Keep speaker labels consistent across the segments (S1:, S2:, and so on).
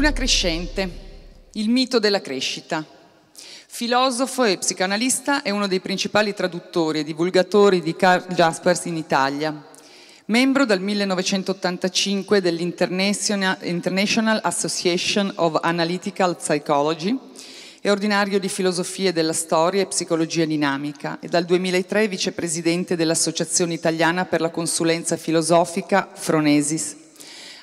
S1: Luna crescente, il mito della crescita. Filosofo e psicanalista è uno dei principali traduttori e divulgatori di Carl Jaspers in Italia. Membro dal 1985 dell'International Association of Analytical Psychology, è ordinario di filosofie della storia e psicologia dinamica e dal 2003 vicepresidente dell'Associazione Italiana per la Consulenza Filosofica Fronesis.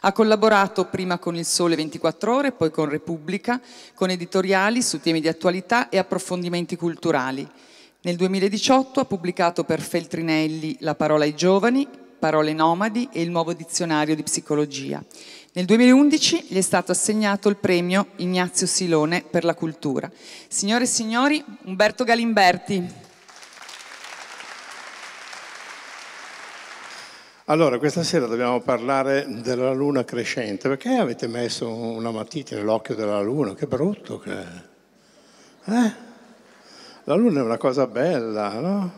S1: Ha collaborato prima con Il Sole 24 Ore, poi con Repubblica, con editoriali su temi di attualità e approfondimenti culturali. Nel 2018 ha pubblicato per Feltrinelli La parola ai giovani, Parole nomadi e il nuovo dizionario di psicologia. Nel 2011 gli è stato assegnato il premio Ignazio Silone per la cultura. Signore e signori, Umberto Galimberti. Allora, questa sera dobbiamo parlare della luna crescente. Perché avete messo una matita nell'occhio della luna? Che brutto che è. Eh? La luna è una cosa bella, no?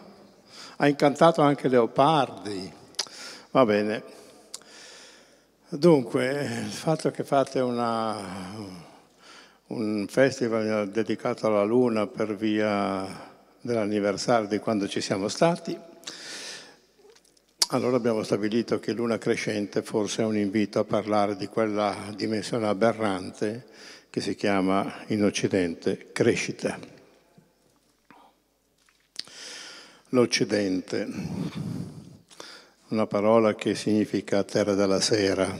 S1: Ha incantato anche Leopardi. Va bene. Dunque, il fatto che fate una, un festival dedicato alla luna per via dell'anniversario di quando ci siamo stati allora abbiamo stabilito che luna crescente forse è un invito a parlare di quella dimensione aberrante che si chiama in Occidente crescita. L'Occidente, una parola che significa terra della sera.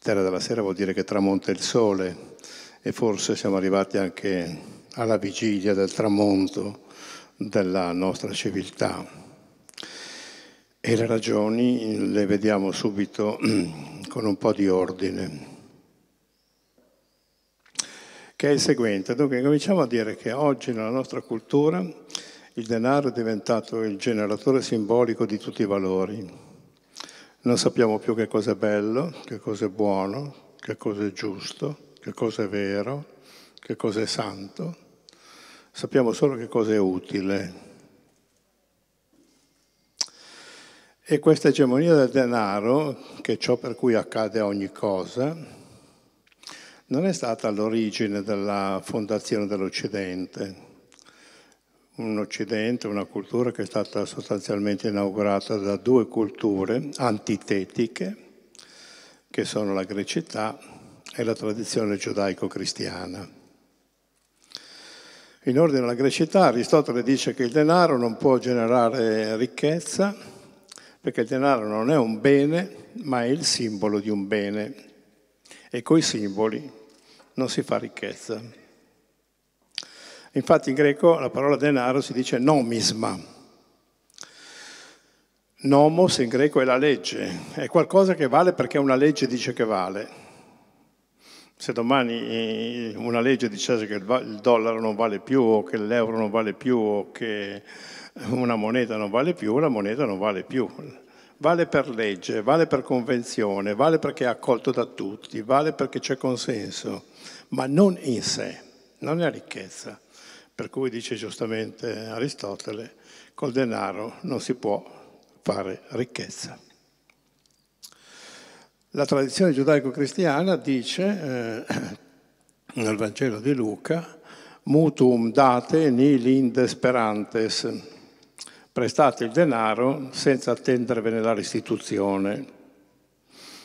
S1: Terra della sera vuol dire che tramonta il sole e forse siamo arrivati anche alla vigilia del tramonto della nostra civiltà e le ragioni le vediamo subito mm, con un po' di ordine, che è il seguente. Dunque, cominciamo a dire che oggi nella nostra cultura il denaro è diventato il generatore simbolico di tutti i valori. Non sappiamo più che cosa è bello, che cosa è buono, che cosa è giusto, che cosa è vero, che cosa è santo. Sappiamo solo che cosa è utile E questa egemonia del denaro, che è ciò per cui accade ogni cosa, non è stata all'origine della fondazione dell'Occidente. Un Occidente, una cultura che è stata sostanzialmente inaugurata da due culture antitetiche, che sono la grecità e la tradizione giudaico-cristiana. In ordine alla grecità, Aristotele dice che il denaro non può generare ricchezza, perché il denaro non è un bene, ma è il simbolo di un bene e coi simboli non si fa ricchezza. Infatti in greco la parola denaro si dice nomisma. Nomos in greco è la legge, è qualcosa che vale perché una legge dice che vale. Se domani eh, una legge dicesse che il dollaro non vale più o che l'euro non vale più o che una moneta non vale più, la moneta non vale più. Vale per legge, vale per convenzione, vale perché è accolto da tutti, vale perché c'è consenso, ma non in sé, non è ricchezza. Per cui dice giustamente Aristotele, col denaro non si può fare ricchezza. La tradizione giudaico-cristiana dice eh, nel Vangelo di Luca, mutum date nil in desperantes, prestate il denaro senza attendervene la restituzione.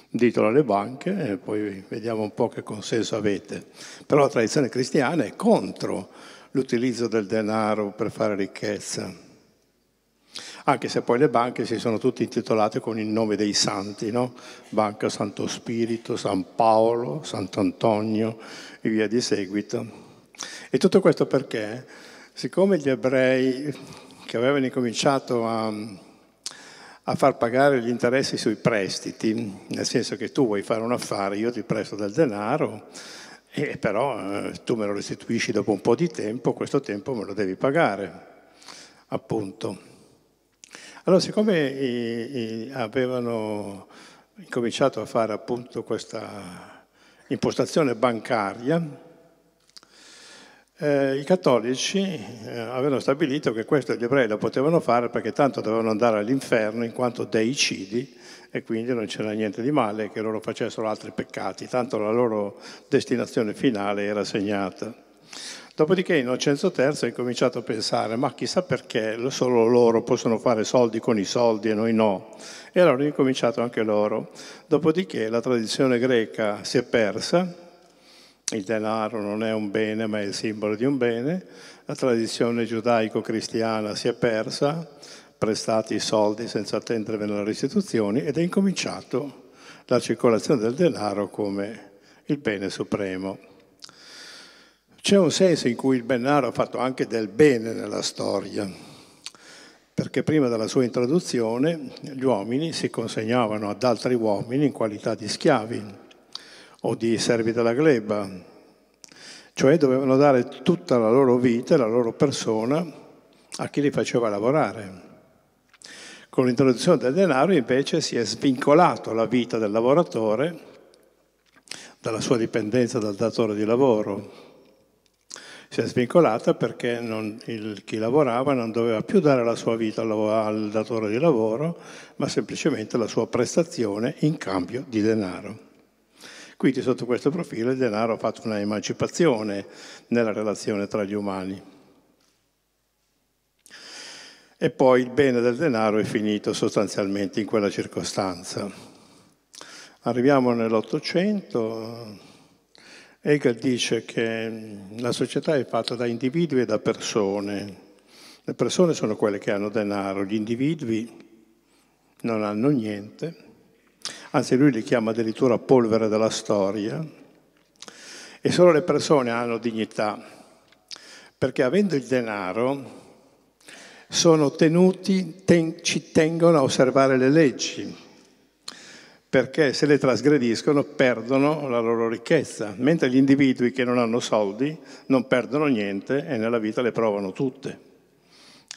S1: Ditelo alle banche e poi vediamo un po' che consenso avete. Però la tradizione cristiana è contro l'utilizzo del denaro per fare ricchezza. Anche se poi le banche si sono tutte intitolate con il nome dei santi, no? Banca Santo Spirito, San Paolo, Sant'Antonio e via di seguito. E tutto questo perché, siccome gli ebrei che avevano incominciato a, a far pagare gli interessi sui prestiti, nel senso che tu vuoi fare un affare, io ti presto del denaro, e però eh, tu me lo restituisci dopo un po' di tempo, questo tempo me lo devi pagare, appunto. Allora, siccome i, i avevano incominciato a fare appunto questa impostazione bancaria, eh, I cattolici eh, avevano stabilito che questo gli ebrei lo potevano fare perché tanto dovevano andare all'inferno in quanto deicidi e quindi non c'era niente di male che loro facessero altri peccati, tanto la loro destinazione finale era segnata. Dopodiché Innocenzo III ha incominciato a pensare, ma chissà perché solo loro possono fare soldi con i soldi e noi no. E allora hanno incominciato anche loro. Dopodiché la tradizione greca si è persa il denaro non è un bene ma è il simbolo di un bene, la tradizione giudaico-cristiana si è persa, prestati i soldi senza attendere le restituzioni ed è incominciato la circolazione del denaro come il bene supremo. C'è un senso in cui il denaro ha fatto anche del bene nella storia, perché prima della sua introduzione gli uomini si consegnavano ad altri uomini in qualità di schiavi o di servi della gleba, cioè dovevano dare tutta la loro vita, la loro persona a chi li faceva lavorare. Con l'introduzione del denaro invece si è svincolato la vita del lavoratore dalla sua dipendenza dal datore di lavoro. Si è svincolata perché non, il, chi lavorava non doveva più dare la sua vita al, al datore di lavoro, ma semplicemente la sua prestazione in cambio di denaro. Quindi sotto questo profilo il denaro ha fatto una emancipazione nella relazione tra gli umani. E poi il bene del denaro è finito sostanzialmente in quella circostanza. Arriviamo nell'Ottocento, Hegel dice che la società è fatta da individui e da persone. Le persone sono quelle che hanno denaro, gli individui non hanno niente anzi lui li chiama addirittura polvere della storia, e solo le persone hanno dignità, perché avendo il denaro sono tenuti, ten, ci tengono a osservare le leggi, perché se le trasgrediscono perdono la loro ricchezza, mentre gli individui che non hanno soldi non perdono niente e nella vita le provano tutte.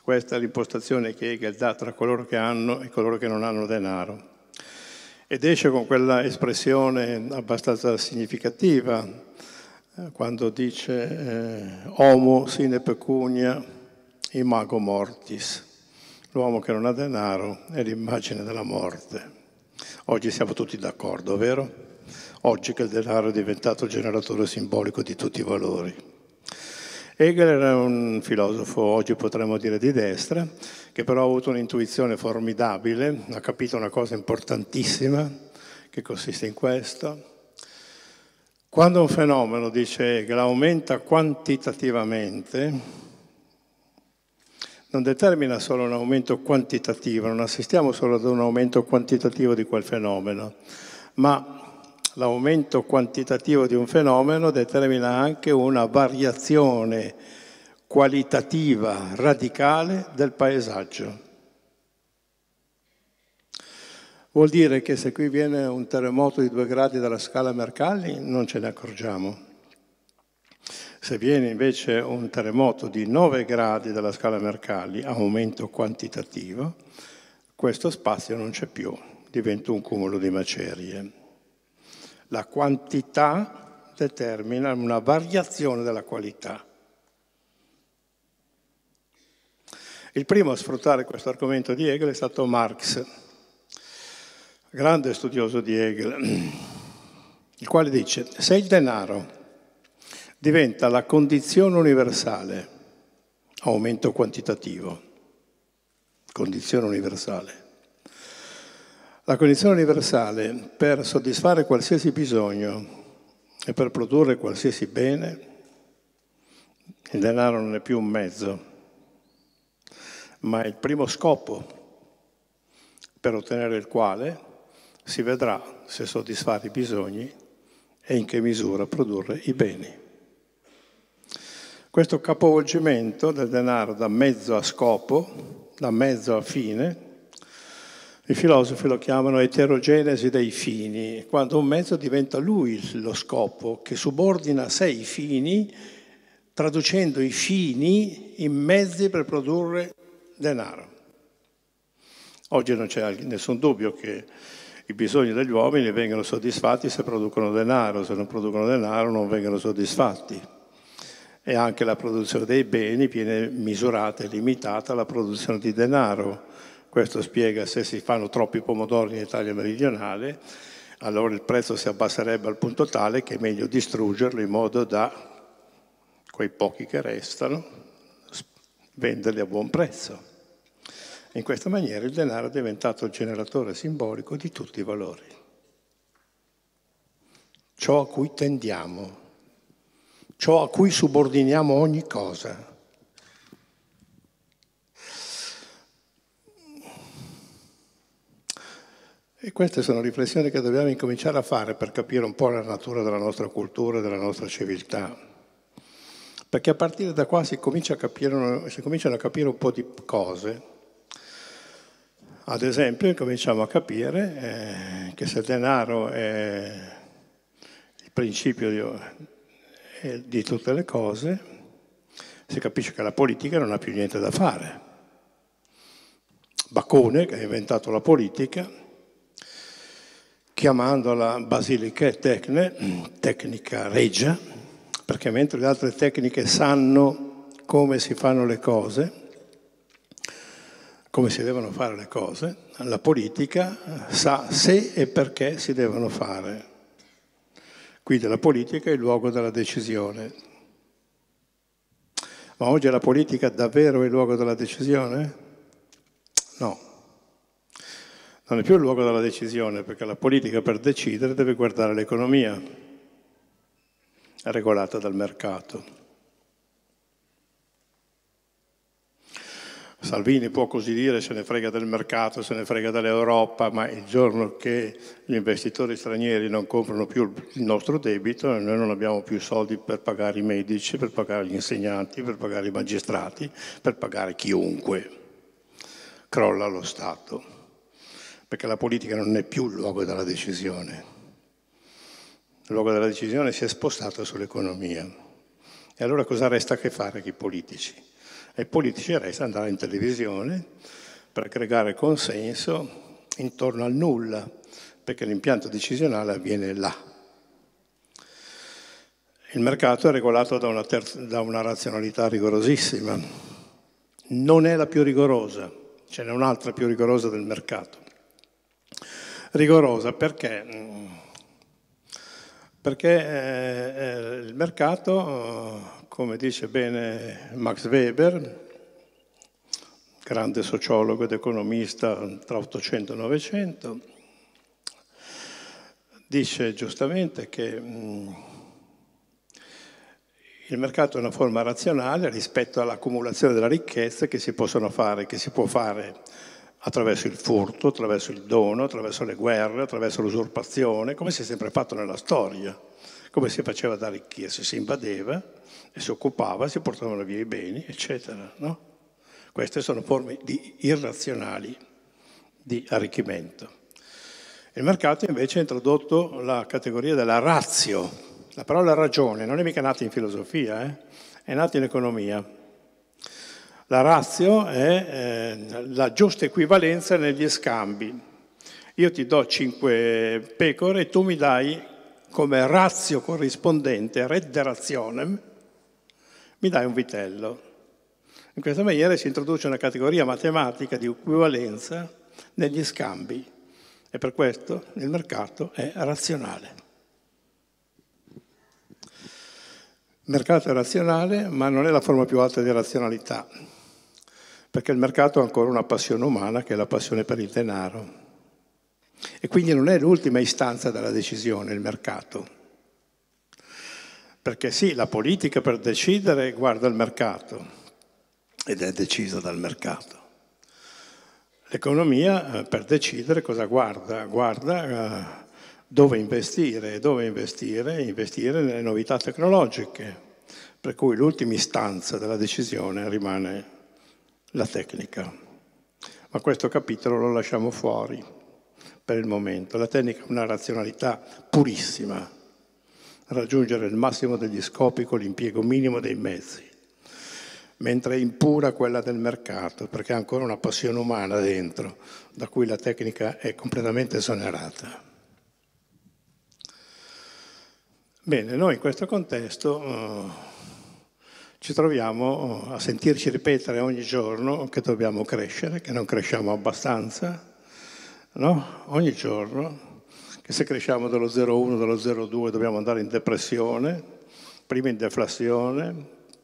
S1: Questa è l'impostazione che Hegel dà tra coloro che hanno e coloro che non hanno denaro ed esce con quella espressione abbastanza significativa eh, quando dice eh, homo sine pecunia imago mortis, l'uomo che non ha denaro è l'immagine della morte. Oggi siamo tutti d'accordo, vero? Oggi che il denaro è diventato il generatore simbolico di tutti i valori. Hegel era un filosofo, oggi potremmo dire di destra, che però ha avuto un'intuizione formidabile, ha capito una cosa importantissima che consiste in questo. Quando un fenomeno, dice Hegel, aumenta quantitativamente, non determina solo un aumento quantitativo, non assistiamo solo ad un aumento quantitativo di quel fenomeno, ma l'aumento quantitativo di un fenomeno determina anche una variazione qualitativa radicale del paesaggio. Vuol dire che se qui viene un terremoto di due gradi dalla scala Mercalli non ce ne accorgiamo. Se viene invece un terremoto di 9 gradi dalla scala Mercalli, aumento quantitativo, questo spazio non c'è più, diventa un cumulo di macerie. La quantità determina una variazione della qualità Il primo a sfruttare questo argomento di Hegel è stato Marx, grande studioso di Hegel, il quale dice, se il denaro diventa la condizione universale, aumento quantitativo, condizione universale, la condizione universale per soddisfare qualsiasi bisogno e per produrre qualsiasi bene, il denaro non è più un mezzo, ma il primo scopo per ottenere il quale si vedrà se soddisfare i bisogni e in che misura produrre i beni. Questo capovolgimento del denaro da mezzo a scopo, da mezzo a fine, i filosofi lo chiamano eterogenesi dei fini, quando un mezzo diventa lui lo scopo, che subordina a sé i fini, traducendo i fini in mezzi per produrre denaro. Oggi non c'è nessun dubbio che i bisogni degli uomini vengano soddisfatti se producono denaro, se non producono denaro non vengono soddisfatti. E anche la produzione dei beni viene misurata e limitata alla produzione di denaro. Questo spiega se si fanno troppi pomodori in Italia meridionale, allora il prezzo si abbasserebbe al punto tale che è meglio distruggerlo in modo da quei pochi che restano venderli a buon prezzo. In questa maniera il denaro è diventato il generatore simbolico di tutti i valori. Ciò a cui tendiamo, ciò a cui subordiniamo ogni cosa. E queste sono riflessioni che dobbiamo incominciare a fare per capire un po' la natura della nostra cultura, della nostra civiltà. Perché a partire da qua si, comincia capire, si cominciano a capire un po' di cose ad esempio cominciamo a capire eh, che se il denaro è il principio di, eh, di tutte le cose, si capisce che la politica non ha più niente da fare. Bacone, che ha inventato la politica, chiamandola basiliche tecne, tecnica regia, perché mentre le altre tecniche sanno come si fanno le cose, come si devono fare le cose, la politica sa se e perché si devono fare. Quindi la politica è il luogo della decisione. Ma oggi la politica davvero è il luogo della decisione? No. Non è più il luogo della decisione, perché la politica per decidere deve guardare l'economia, regolata dal mercato. Salvini può così dire, se ne frega del mercato, se ne frega dell'Europa, ma il giorno che gli investitori stranieri non comprano più il nostro debito, noi non abbiamo più soldi per pagare i medici, per pagare gli insegnanti, per pagare i magistrati, per pagare chiunque. Crolla lo Stato, perché la politica non è più il luogo della decisione. Il luogo della decisione si è spostato sull'economia. E allora cosa resta a che fare con i politici? ai politici di resta andare in televisione per aggregare consenso intorno al nulla, perché l'impianto decisionale avviene là. Il mercato è regolato da una, da una razionalità rigorosissima, non è la più rigorosa, ce n'è un'altra più rigorosa del mercato. Rigorosa perché mm, perché eh, eh, il mercato come dice bene Max Weber, grande sociologo ed economista tra 800 e 900, dice giustamente che mm, il mercato è una forma razionale rispetto all'accumulazione della ricchezza che si possono fare, che si può fare attraverso il furto, attraverso il dono, attraverso le guerre, attraverso l'usurpazione, come si è sempre fatto nella storia, come si faceva ad arricchirsi, si invadeva, e si occupava, si portavano via i beni, eccetera. No? Queste sono forme di irrazionali di arricchimento. Il mercato invece ha introdotto la categoria della razio, la parola ragione, non è mica nata in filosofia, eh? è nata in economia. La razio è eh, la giusta equivalenza negli scambi. Io ti do 5 pecore e tu mi dai come razio corrispondente, redde mi dai un vitello. In questa maniera si introduce una categoria matematica di equivalenza negli scambi e per questo il mercato è razionale. Il mercato è razionale, ma non è la forma più alta di razionalità, perché il mercato ha ancora una passione umana che è la passione per il denaro. E quindi non è l'ultima istanza della decisione, il mercato. Perché sì, la politica per decidere guarda il mercato ed è decisa dal mercato. L'economia eh, per decidere cosa guarda? Guarda eh, dove investire e dove investire, investire nelle novità tecnologiche, per cui l'ultima istanza della decisione rimane la tecnica. Ma questo capitolo lo lasciamo fuori per il momento. La tecnica è una razionalità purissima, raggiungere il massimo degli scopi con l'impiego minimo dei mezzi, mentre è impura quella del mercato, perché ha ancora una passione umana dentro, da cui la tecnica è completamente esonerata. Bene, noi in questo contesto eh, ci troviamo eh, a sentirci ripetere ogni giorno che dobbiamo crescere, che non cresciamo abbastanza, no? ogni giorno che se cresciamo dallo 0,1, dallo 0,2 dobbiamo andare in depressione, prima in deflazione,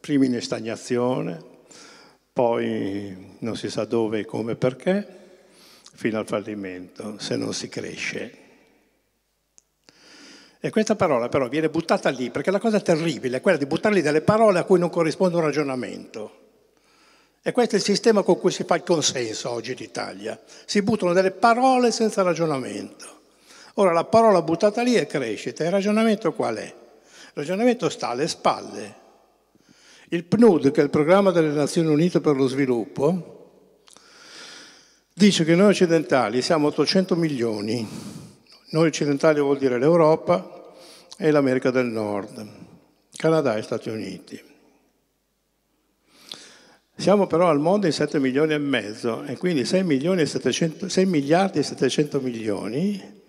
S1: prima in stagnazione, poi non si sa dove, come, perché, fino al fallimento, se non si cresce. E questa parola però viene buttata lì, perché la cosa terribile è quella di buttargli delle parole a cui non corrisponde un ragionamento. E questo è il sistema con cui si fa il consenso oggi in Italia. Si buttano delle parole senza ragionamento. Ora la parola buttata lì è crescita, il ragionamento qual è? Il ragionamento sta alle spalle. Il PNUD, che è il programma delle Nazioni Unite per lo sviluppo, dice che noi occidentali siamo 800 milioni, noi occidentali vuol dire l'Europa e l'America del Nord, Canada e Stati Uniti. Siamo però al mondo in 7 milioni e mezzo e quindi 6, 700, 6 miliardi e 700 milioni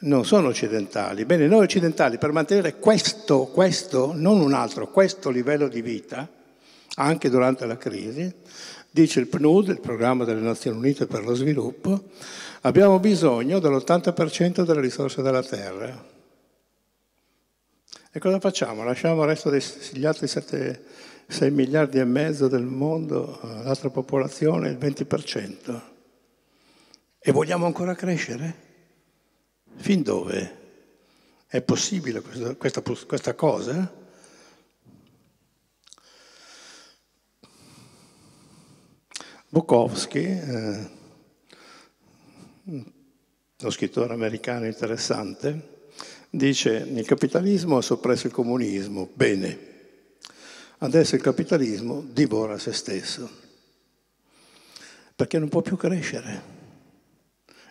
S1: non sono occidentali. Bene, noi occidentali per mantenere questo, questo, non un altro, questo livello di vita, anche durante la crisi, dice il PNUD, il Programma delle Nazioni Unite per lo Sviluppo, abbiamo bisogno dell'80% delle risorse della terra. E cosa facciamo? Lasciamo il resto degli altri 7, 6 miliardi e mezzo del mondo, eh, l'altra popolazione, il 20%. E vogliamo ancora crescere? Fin dove? È possibile questa, questa, questa cosa? Bukowski, eh, uno scrittore americano interessante, dice il capitalismo ha soppresso il comunismo, bene, adesso il capitalismo divora se stesso, perché non può più crescere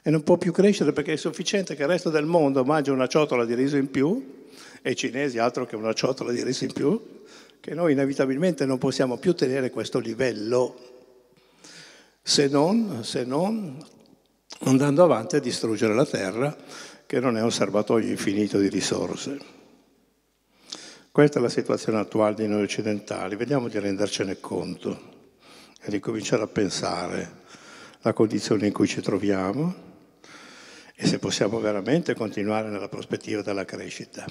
S1: e non può più crescere perché è sufficiente che il resto del mondo mangi una ciotola di riso in più, e i cinesi altro che una ciotola di riso in più, che noi inevitabilmente non possiamo più tenere questo livello se non, se non andando avanti a distruggere la Terra, che non è un serbatoio infinito di risorse. Questa è la situazione attuale di noi occidentali, vediamo di rendercene conto e di cominciare a pensare la condizione in cui ci troviamo, e se possiamo veramente continuare nella prospettiva della crescita.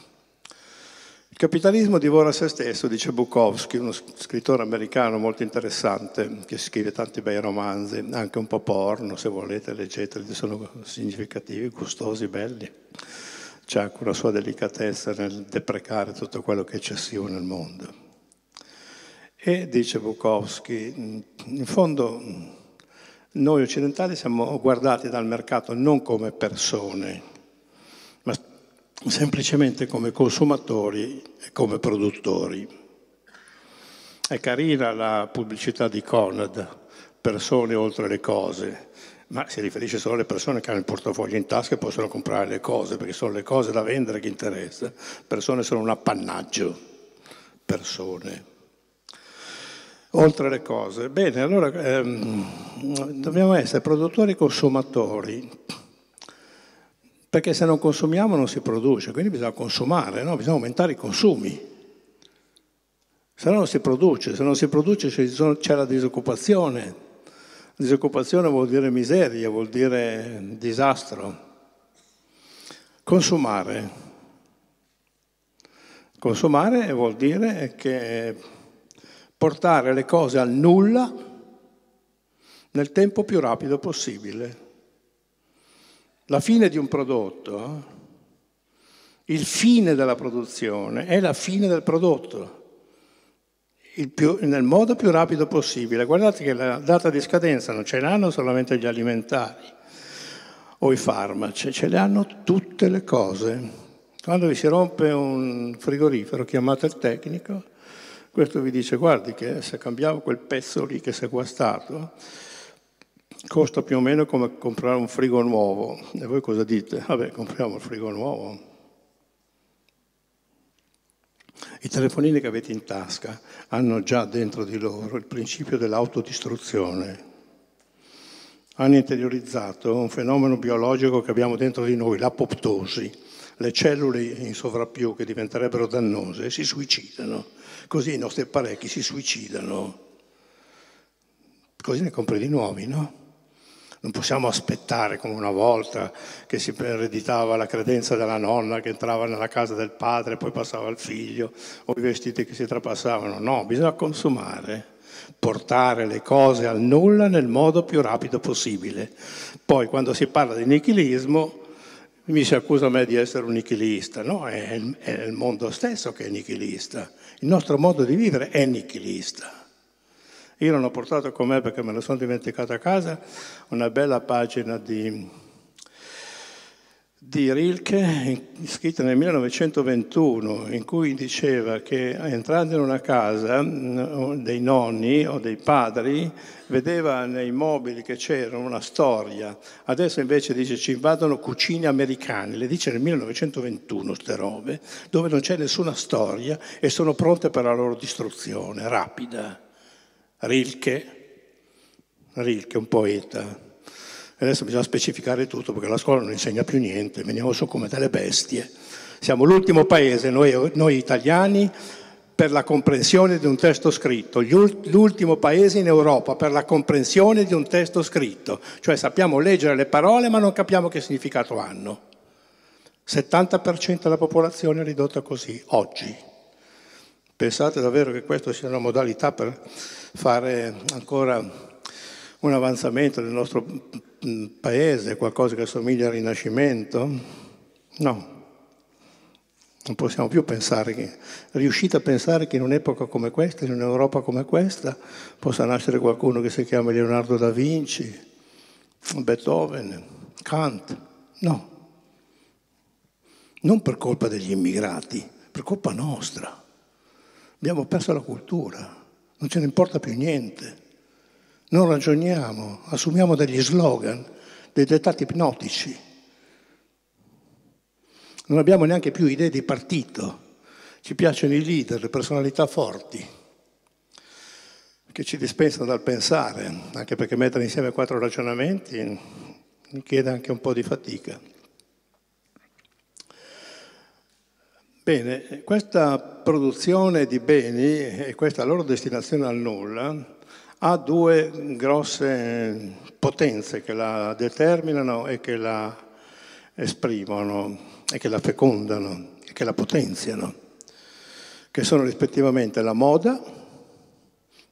S1: Il capitalismo divora se stesso, dice Bukowski, uno scrittore americano molto interessante che scrive tanti bei romanzi, anche un po' porno, se volete leggeteli, sono significativi, gustosi, belli. C'è anche una sua delicatezza nel deprecare tutto quello che è eccessivo nel mondo. E dice Bukowski, in fondo noi occidentali siamo guardati dal mercato non come persone, ma semplicemente come consumatori e come produttori. È carina la pubblicità di Conad, persone oltre le cose, ma si riferisce solo alle persone che hanno il portafoglio in tasca e possono comprare le cose, perché sono le cose da vendere che interessa. Persone sono un appannaggio, persone oltre le cose. Bene, allora ehm, dobbiamo essere produttori e consumatori, perché se non consumiamo non si produce, quindi bisogna consumare, no? bisogna aumentare i consumi. Se no non si produce, se non si produce c'è la disoccupazione. disoccupazione vuol dire miseria, vuol dire disastro. Consumare. Consumare vuol dire che portare le cose al nulla nel tempo più rapido possibile. La fine di un prodotto, il fine della produzione è la fine del prodotto. Più, nel modo più rapido possibile. Guardate che la data di scadenza non ce l'hanno solamente gli alimentari o i farmaci, ce l'hanno tutte le cose. Quando vi si rompe un frigorifero, chiamate il tecnico, questo vi dice, guardi che se cambiavo quel pezzo lì che si è guastato, costa più o meno come comprare un frigo nuovo. E voi cosa dite? Vabbè, compriamo il frigo nuovo. I telefonini che avete in tasca hanno già dentro di loro il principio dell'autodistruzione. Hanno interiorizzato un fenomeno biologico che abbiamo dentro di noi, l'apoptosi le cellule in sovrappiù che diventerebbero dannose si suicidano, così i nostri apparecchi si suicidano, così ne compri di nuovi, no? Non possiamo aspettare come una volta che si ereditava la credenza della nonna che entrava nella casa del padre, e poi passava al figlio, o i vestiti che si trapassavano. No, bisogna consumare, portare le cose al nulla nel modo più rapido possibile. Poi quando si parla di nichilismo mi si accusa a me di essere un nichilista, no, è il, è il mondo stesso che è nichilista, il nostro modo di vivere è nichilista. Io non ho portato con me, perché me lo sono dimenticato a casa, una bella pagina di di Rilke, scritta nel 1921, in cui diceva che entrando in una casa mm, dei nonni o dei padri vedeva nei mobili che c'era una storia, adesso invece dice ci invadono cucine americane, le dice nel 1921 queste robe, dove non c'è nessuna storia e sono pronte per la loro distruzione rapida. Rilke, Rilke un poeta, Adesso bisogna specificare tutto perché la scuola non insegna più niente, veniamo su come delle bestie. Siamo l'ultimo paese, noi, noi italiani, per la comprensione di un testo scritto, l'ultimo paese in Europa per la comprensione di un testo scritto, cioè sappiamo leggere le parole ma non capiamo che significato hanno. 70% della popolazione è ridotta così oggi. Pensate davvero che questa sia una modalità per fare ancora un avanzamento del nostro paese, qualcosa che assomiglia al Rinascimento? No. Non possiamo più pensare che, riuscite a pensare che in un'epoca come questa, in un'Europa come questa, possa nascere qualcuno che si chiama Leonardo da Vinci, Beethoven, Kant? No. Non per colpa degli immigrati, per colpa nostra. Abbiamo perso la cultura, non ce ne importa più niente non ragioniamo, assumiamo degli slogan, dei dettati ipnotici. Non abbiamo neanche più idee di partito, ci piacciono i leader, le personalità forti, che ci dispensano dal pensare, anche perché mettere insieme quattro ragionamenti richiede anche un po' di fatica. Bene, questa produzione di beni e questa loro destinazione al nulla ha due grosse potenze che la determinano e che la esprimono e che la fecondano e che la potenziano, che sono rispettivamente la moda,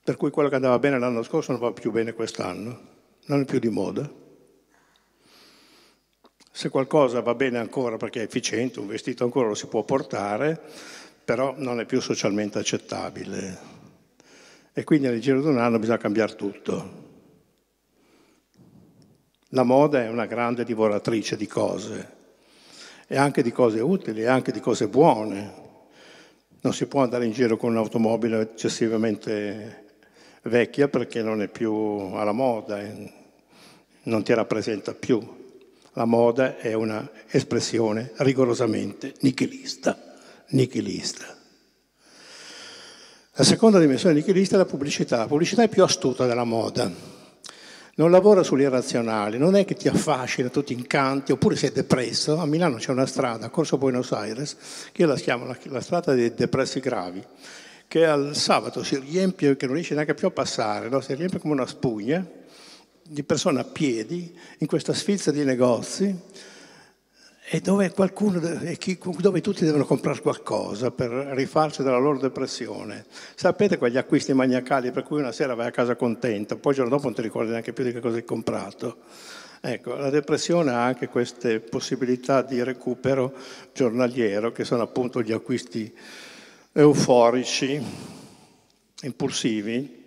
S1: per cui quello che andava bene l'anno scorso non va più bene quest'anno, non è più di moda. Se qualcosa va bene ancora perché è efficiente, un vestito ancora lo si può portare, però non è più socialmente accettabile e quindi nel giro di un anno bisogna cambiare tutto. La moda è una grande divoratrice di cose, e anche di cose utili, e anche di cose buone. Non si può andare in giro con un'automobile eccessivamente vecchia perché non è più alla moda, non ti rappresenta più. La moda è un'espressione rigorosamente nichilista, nichilista. La seconda dimensione nichilista è la pubblicità. La pubblicità è più astuta della moda. Non lavora sull'irrazionale, non è che ti affascina, tu ti incanti, oppure sei depresso. A Milano c'è una strada, Corso Buenos Aires, che io la chiamo la, la strada dei depressi gravi, che al sabato si riempie, che non riesce neanche più a passare, no? si riempie come una spugna di persone a piedi in questa sfilza di negozi e dove, qualcuno, dove tutti devono comprare qualcosa per rifarsi dalla loro depressione. Sapete quegli acquisti maniacali per cui una sera vai a casa contento, poi il giorno dopo non ti ricordi neanche più di che cosa hai comprato. Ecco, la depressione ha anche queste possibilità di recupero giornaliero, che sono appunto gli acquisti euforici, impulsivi,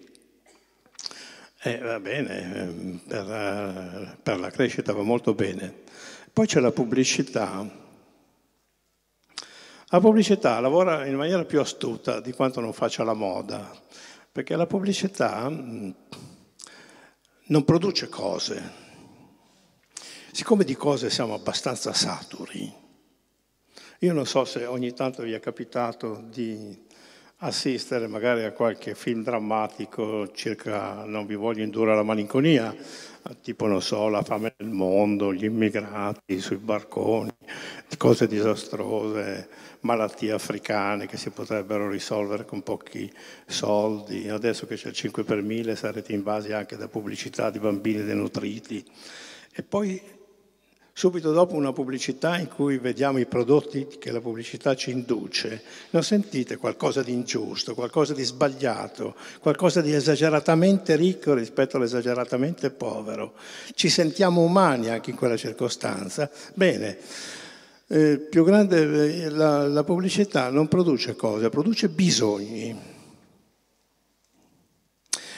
S1: E va bene, ehm, per eh, per la crescita va molto bene. Poi c'è la pubblicità. La pubblicità lavora in maniera più astuta di quanto non faccia la moda, perché la pubblicità mm, non produce cose. Siccome di cose siamo abbastanza saturi, io non so se ogni tanto vi è capitato di assistere magari a qualche film drammatico circa non vi voglio indurre alla malinconia, Ah, tipo non so, la fame del mondo, gli immigrati sui barconi, cose disastrose, malattie africane che si potrebbero risolvere con pochi soldi. Adesso che c'è il 5 per 1000 sarete invasi anche da pubblicità di bambini denutriti. E poi Subito dopo una pubblicità in cui vediamo i prodotti che la pubblicità ci induce, non sentite qualcosa di ingiusto, qualcosa di sbagliato, qualcosa di esageratamente ricco rispetto all'esageratamente povero. Ci sentiamo umani anche in quella circostanza. Bene, eh, più grande eh, la, la pubblicità non produce cose, produce bisogni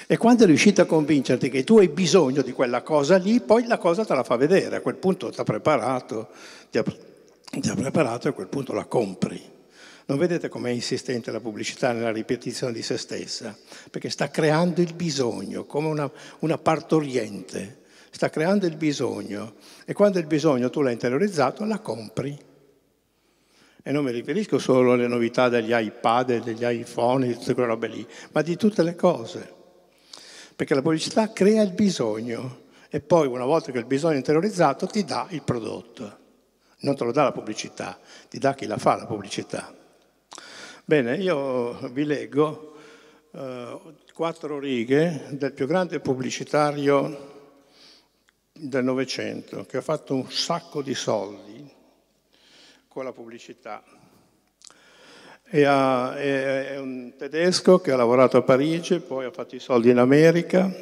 S1: e quando è riuscita a convincerti che tu hai bisogno di quella cosa lì, poi la cosa te la fa vedere, a quel punto ti ha preparato, ti ha, ti ha preparato e a quel punto la compri. Non vedete com'è insistente la pubblicità nella ripetizione di se stessa? Perché sta creando il bisogno, come una, una partoriente, sta creando il bisogno e quando il bisogno tu l'hai interiorizzato la compri. E non mi riferisco solo alle novità degli iPad, degli iPhone, di tutte quelle robe lì, ma di tutte le cose perché la pubblicità crea il bisogno e poi una volta che il bisogno è interiorizzato ti dà il prodotto. Non te lo dà la pubblicità, ti dà chi la fa la pubblicità. Bene, io vi leggo eh, quattro righe del più grande pubblicitario del Novecento, che ha fatto un sacco di soldi con la pubblicità è un tedesco che ha lavorato a Parigi, poi ha fatto i soldi in America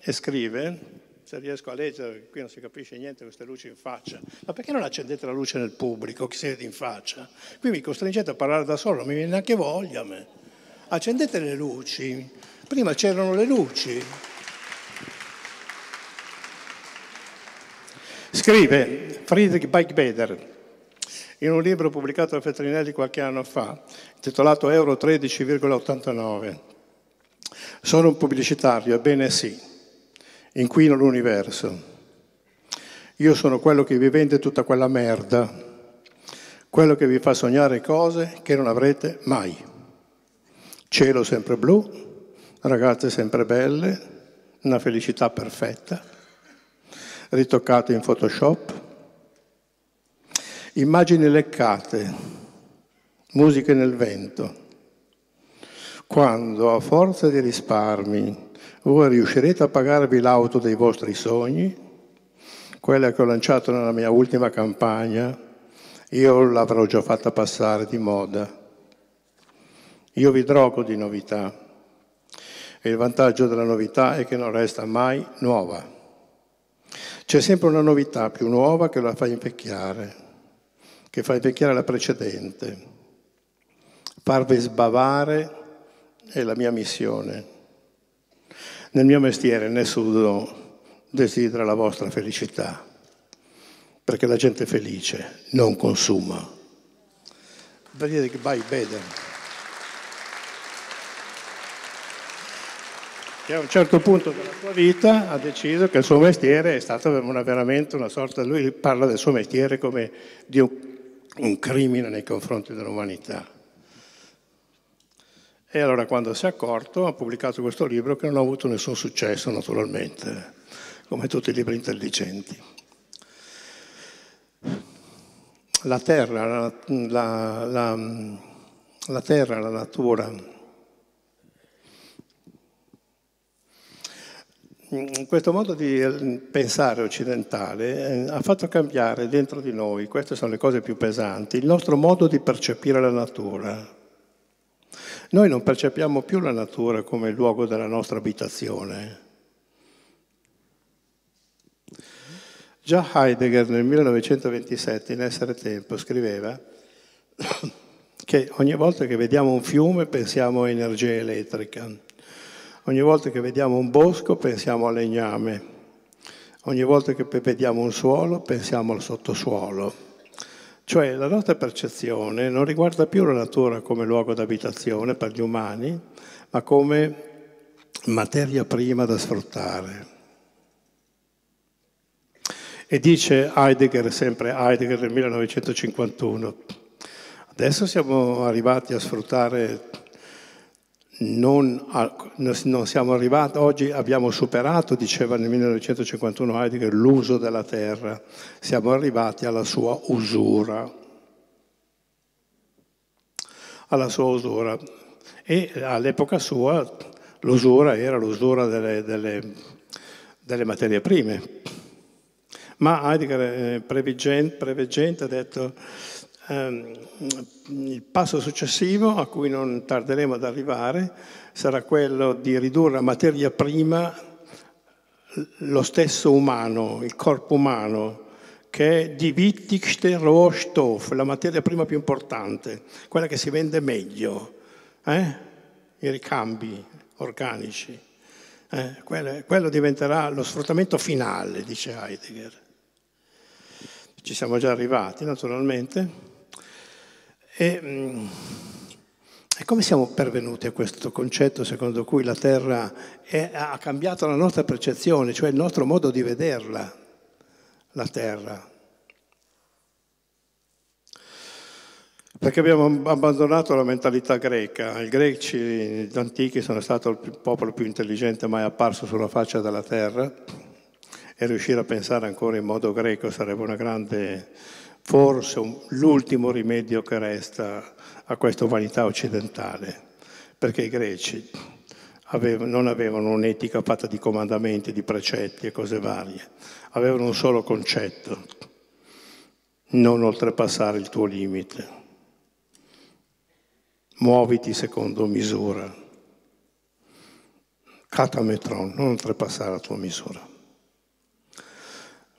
S1: e scrive, se riesco a leggere, qui non si capisce niente queste luci in faccia, ma perché non accendete la luce nel pubblico chi siete in faccia? Qui mi costringete a parlare da solo, non mi viene neanche voglia me. Accendete le luci, prima c'erano le luci. Scrive Friedrich Beigbeder, in un libro pubblicato da Feltrinelli qualche anno fa, intitolato Euro 13,89. Sono un pubblicitario, ebbene sì, inquino l'universo. Io sono quello che vi vende tutta quella merda, quello che vi fa sognare cose che non avrete mai. Cielo sempre blu, ragazze sempre belle, una felicità perfetta, ritoccate in Photoshop, immagini leccate, musiche nel vento. Quando, a forza di risparmi, voi riuscirete a pagarvi l'auto dei vostri sogni, quella che ho lanciato nella mia ultima campagna, io l'avrò già fatta passare di moda. Io vi drogo di novità e il vantaggio della novità è che non resta mai nuova. C'è sempre una novità più nuova che la fa invecchiare che fa invecchiare la precedente. Farvi sbavare è la mia missione. Nel mio mestiere nessuno desidera la vostra felicità, perché la gente felice non consuma. Vedete che vai bene. che a un certo punto della sua vita ha deciso che il suo mestiere è stato una, veramente una sorta, lui parla del suo mestiere come di un un crimine nei confronti dell'umanità. E allora quando si è accorto ha pubblicato questo libro che non ha avuto nessun successo naturalmente, come tutti i libri intelligenti. La terra, la, la, la, la terra, la natura, questo modo di eh, pensare occidentale eh, ha fatto cambiare dentro di noi, queste sono le cose più pesanti, il nostro modo di percepire la natura. Noi non percepiamo più la natura come il luogo della nostra abitazione. Già Heidegger nel 1927, in Essere Tempo, scriveva che ogni volta che vediamo un fiume pensiamo a energia elettrica Ogni volta che vediamo un bosco pensiamo al legname, ogni volta che vediamo un suolo pensiamo al sottosuolo. Cioè la nostra percezione non riguarda più la natura come luogo d'abitazione per gli umani, ma come materia prima da sfruttare. E dice Heidegger, sempre Heidegger nel 1951, adesso siamo arrivati a sfruttare non, non, siamo arrivati, oggi abbiamo superato, diceva nel 1951 Heidegger, l'uso della terra, siamo arrivati alla sua usura, alla sua usura. E all'epoca sua l'usura era l'usura delle, delle, delle, materie prime. Ma Heidegger, eh, preveggente, ha detto Ehm, il passo successivo, a cui non tarderemo ad arrivare, sarà quello di ridurre a materia prima lo stesso umano, il corpo umano, che è die wichtigste Rohstoff, la materia prima più importante, quella che si vende meglio, eh? i ricambi organici. Eh? Quello, quello diventerà lo sfruttamento finale, dice Heidegger. Ci siamo già arrivati, naturalmente. E, mm, e come siamo pervenuti a questo concetto secondo cui la Terra è, ha cambiato la nostra percezione, cioè il nostro modo di vederla, la Terra? Perché abbiamo abbandonato la mentalità greca. I greci gli antichi sono stato il popolo più intelligente mai apparso sulla faccia della terra e riuscire a pensare ancora in modo greco sarebbe una grande forse l'ultimo rimedio che resta a questa umanità occidentale, perché i greci avevano, non avevano un'etica fatta di comandamenti, di precetti e cose varie, avevano un solo concetto, non oltrepassare il tuo limite, muoviti secondo misura, catametron, non oltrepassare la tua misura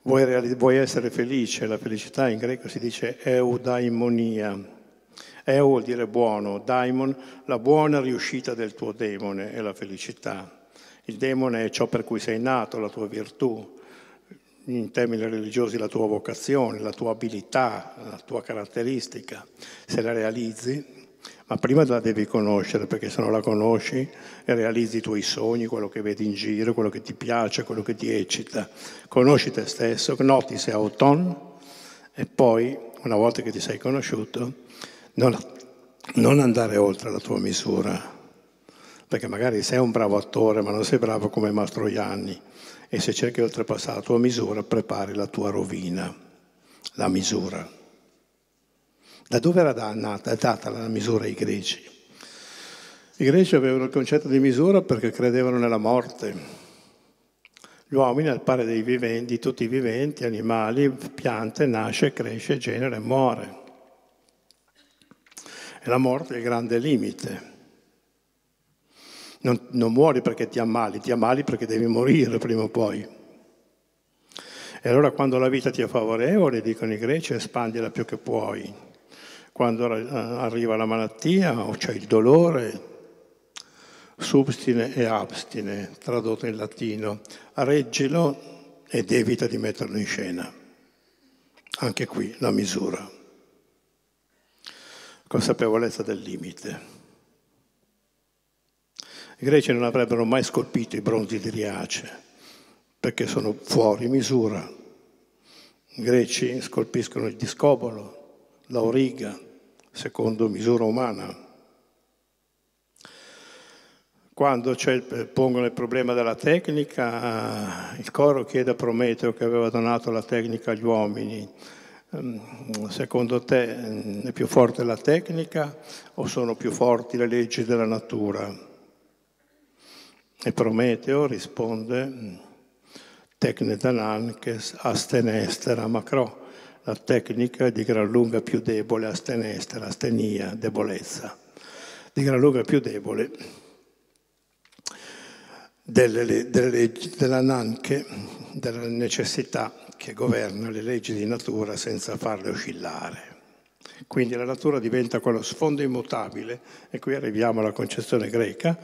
S1: vuoi, vuoi essere felice, la felicità in greco si dice eudaimonia. Eu vuol dire buono, daimon, la buona riuscita del tuo demone è la felicità. Il demone è ciò per cui sei nato, la tua virtù, in termini religiosi la tua vocazione, la tua abilità, la tua caratteristica. Se la realizzi, ma prima la devi conoscere perché se non la conosci realizzi i tuoi sogni, quello che vedi in giro, quello che ti piace, quello che ti eccita. Conosci te stesso, noti se auton e poi, una volta che ti sei conosciuto, non, non andare oltre la tua misura, perché magari sei un bravo attore ma non sei bravo come Mastroianni e se cerchi di oltrepassare la tua misura prepari la tua rovina, la misura. Da dove era data, data la misura ai greci? I greci avevano il concetto di misura perché credevano nella morte. Gli uomini, al pari dei viventi, di tutti i viventi, animali, piante, nasce, cresce, genera e muore. E la morte è il grande limite. Non, non, muori perché ti ammali, ti ammali perché devi morire prima o poi. E allora quando la vita ti è favorevole, dicono i greci, espandila più che puoi quando eh, arriva la malattia o c'è il dolore, substine e abstine, tradotto in latino, reggilo ed evita di metterlo in scena. Anche qui la misura, consapevolezza del limite. I greci non avrebbero mai scolpito i bronzi di Riace perché sono fuori misura. I greci scolpiscono il discobolo, l'auriga, secondo misura umana. Quando pongono il problema della tecnica, il coro chiede a Prometeo che aveva donato la tecnica agli uomini, mm, secondo te mm, è più forte la tecnica o sono più forti le leggi della natura? E Prometeo risponde, mm, tecne dananches astenestera macro, la tecnica è di gran lunga più debole, astenestra, astenia, debolezza, di gran lunga più debole delle, delle leggi, della nanche, della necessità che governa le leggi di natura senza farle oscillare. Quindi la natura diventa quello sfondo immutabile, e qui arriviamo alla concezione greca,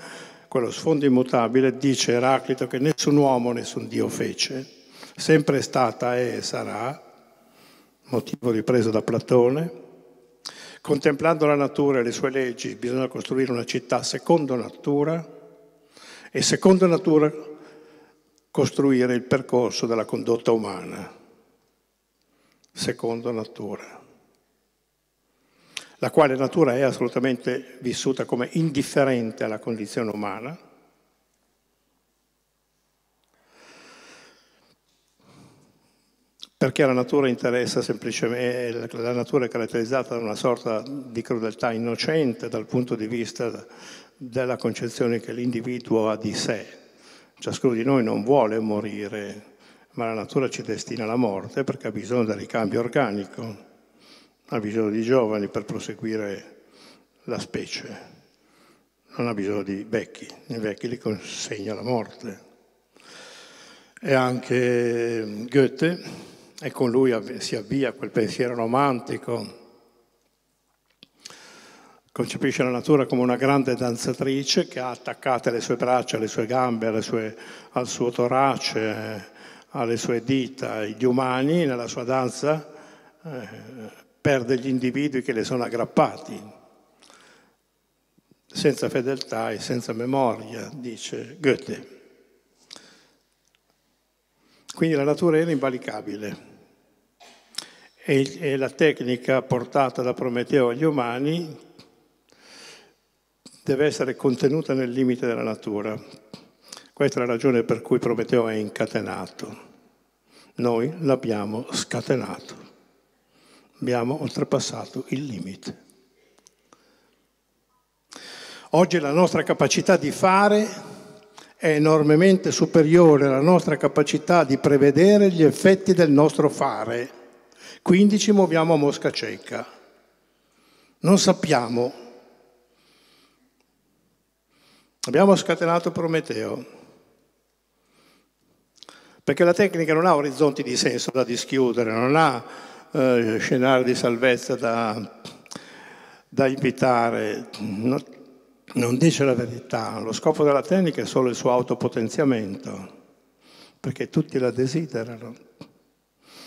S1: quello sfondo immutabile dice Eraclito che nessun uomo, nessun Dio fece, sempre è stata e sarà, motivo ripreso da Platone. Contemplando la natura e le sue leggi bisogna costruire una città secondo natura e secondo natura costruire il percorso della condotta umana, secondo natura, la quale natura è assolutamente vissuta come indifferente alla condizione umana, perché la natura interessa semplicemente, eh, la natura è caratterizzata da una sorta di crudeltà innocente dal punto di vista della concezione che l'individuo ha di sé. Ciascuno di noi non vuole morire, ma la natura ci destina alla morte perché ha bisogno del ricambio organico, ha bisogno di giovani per proseguire la specie, non ha bisogno di vecchi, i vecchi li consegna la morte. E anche ehm, Goethe e con lui si avvia quel pensiero romantico. Concepisce la natura come una grande danzatrice che ha attaccate le sue braccia, le sue gambe, sue, al suo torace, eh, alle sue dita. Gli umani nella sua danza eh, perde gli individui che le sono aggrappati, senza fedeltà e senza memoria, dice Goethe. Quindi la natura era invalicabile e, la tecnica portata da Prometeo agli umani deve essere contenuta nel limite della natura. Questa è la ragione per cui Prometeo è incatenato. Noi l'abbiamo scatenato, abbiamo oltrepassato il limite. Oggi la nostra capacità di fare è enormemente superiore alla nostra capacità di prevedere gli effetti del nostro fare. Quindi ci muoviamo a Mosca Cieca. Non sappiamo. Abbiamo scatenato Prometeo. Perché la tecnica non ha orizzonti di senso da dischiudere, non ha eh, scenari di salvezza da, da imitare, no, non dice la verità. Lo scopo della tecnica è solo il suo autopotenziamento, perché tutti la desiderano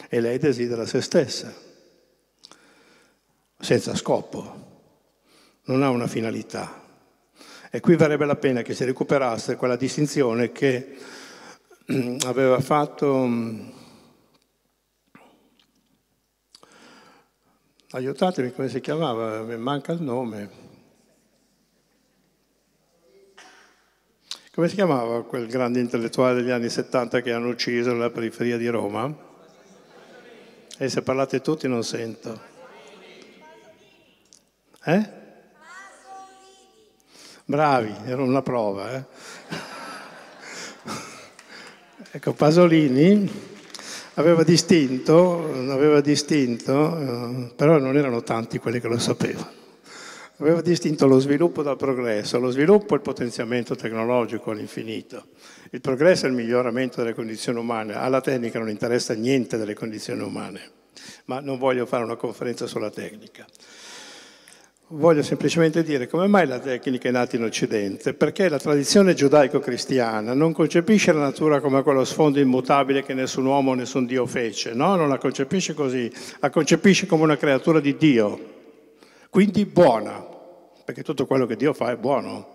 S1: e lei desidera se stessa, senza scopo, non ha una finalità. E qui varrebbe la pena che si recuperasse quella distinzione che mm, aveva fatto, mm, aiutatemi come si chiamava, mi manca il nome. Come si chiamava quel grande intellettuale degli anni 70 che hanno ucciso la periferia di Roma? E se parlate tutti non sento. Eh? Bravi, era una prova. Eh? ecco, Pasolini aveva distinto, aveva distinto, eh, però non erano tanti quelli che lo sapevano aveva distinto lo sviluppo dal progresso, lo sviluppo è il potenziamento tecnologico all'infinito, il progresso è il miglioramento delle condizioni umane, alla tecnica non interessa niente delle condizioni umane, ma non voglio fare una conferenza sulla tecnica. Voglio semplicemente dire come mai la tecnica è nata in Occidente, perché la tradizione giudaico-cristiana non concepisce la natura come quello sfondo immutabile che nessun uomo o nessun Dio fece, no? Non la concepisce così, la concepisce come una creatura di Dio, quindi buona, perché tutto quello che Dio fa è buono.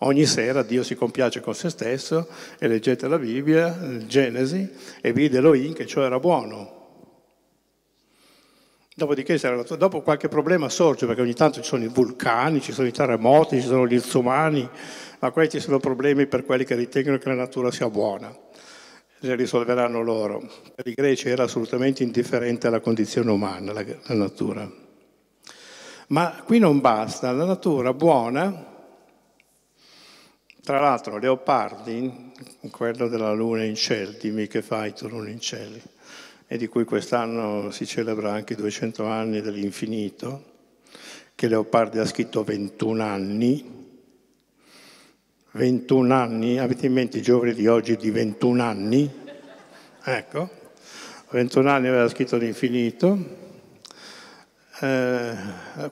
S1: Ogni sera Dio si compiace con se stesso e leggete la Bibbia, Genesi, e vide Elohim che ciò era buono. Dopodiché, dopo qualche problema sorge, perché ogni tanto ci sono i vulcani, ci sono i terremoti, ci sono gli zumani, ma questi sono problemi per quelli che ritengono che la natura sia buona. Le risolveranno loro. Per i greci era assolutamente indifferente alla condizione umana, la, la natura. Ma qui non basta, la natura buona tra l'altro Leopardi, quello della luna in ciel fai tu Luna in ciel, e di cui quest'anno si celebra anche i 200 anni dell'infinito, che Leopardi ha scritto 21 anni, 21 anni, avete in mente i giovani di oggi di 21 anni? Ecco, 21 anni aveva scritto l'infinito, eh,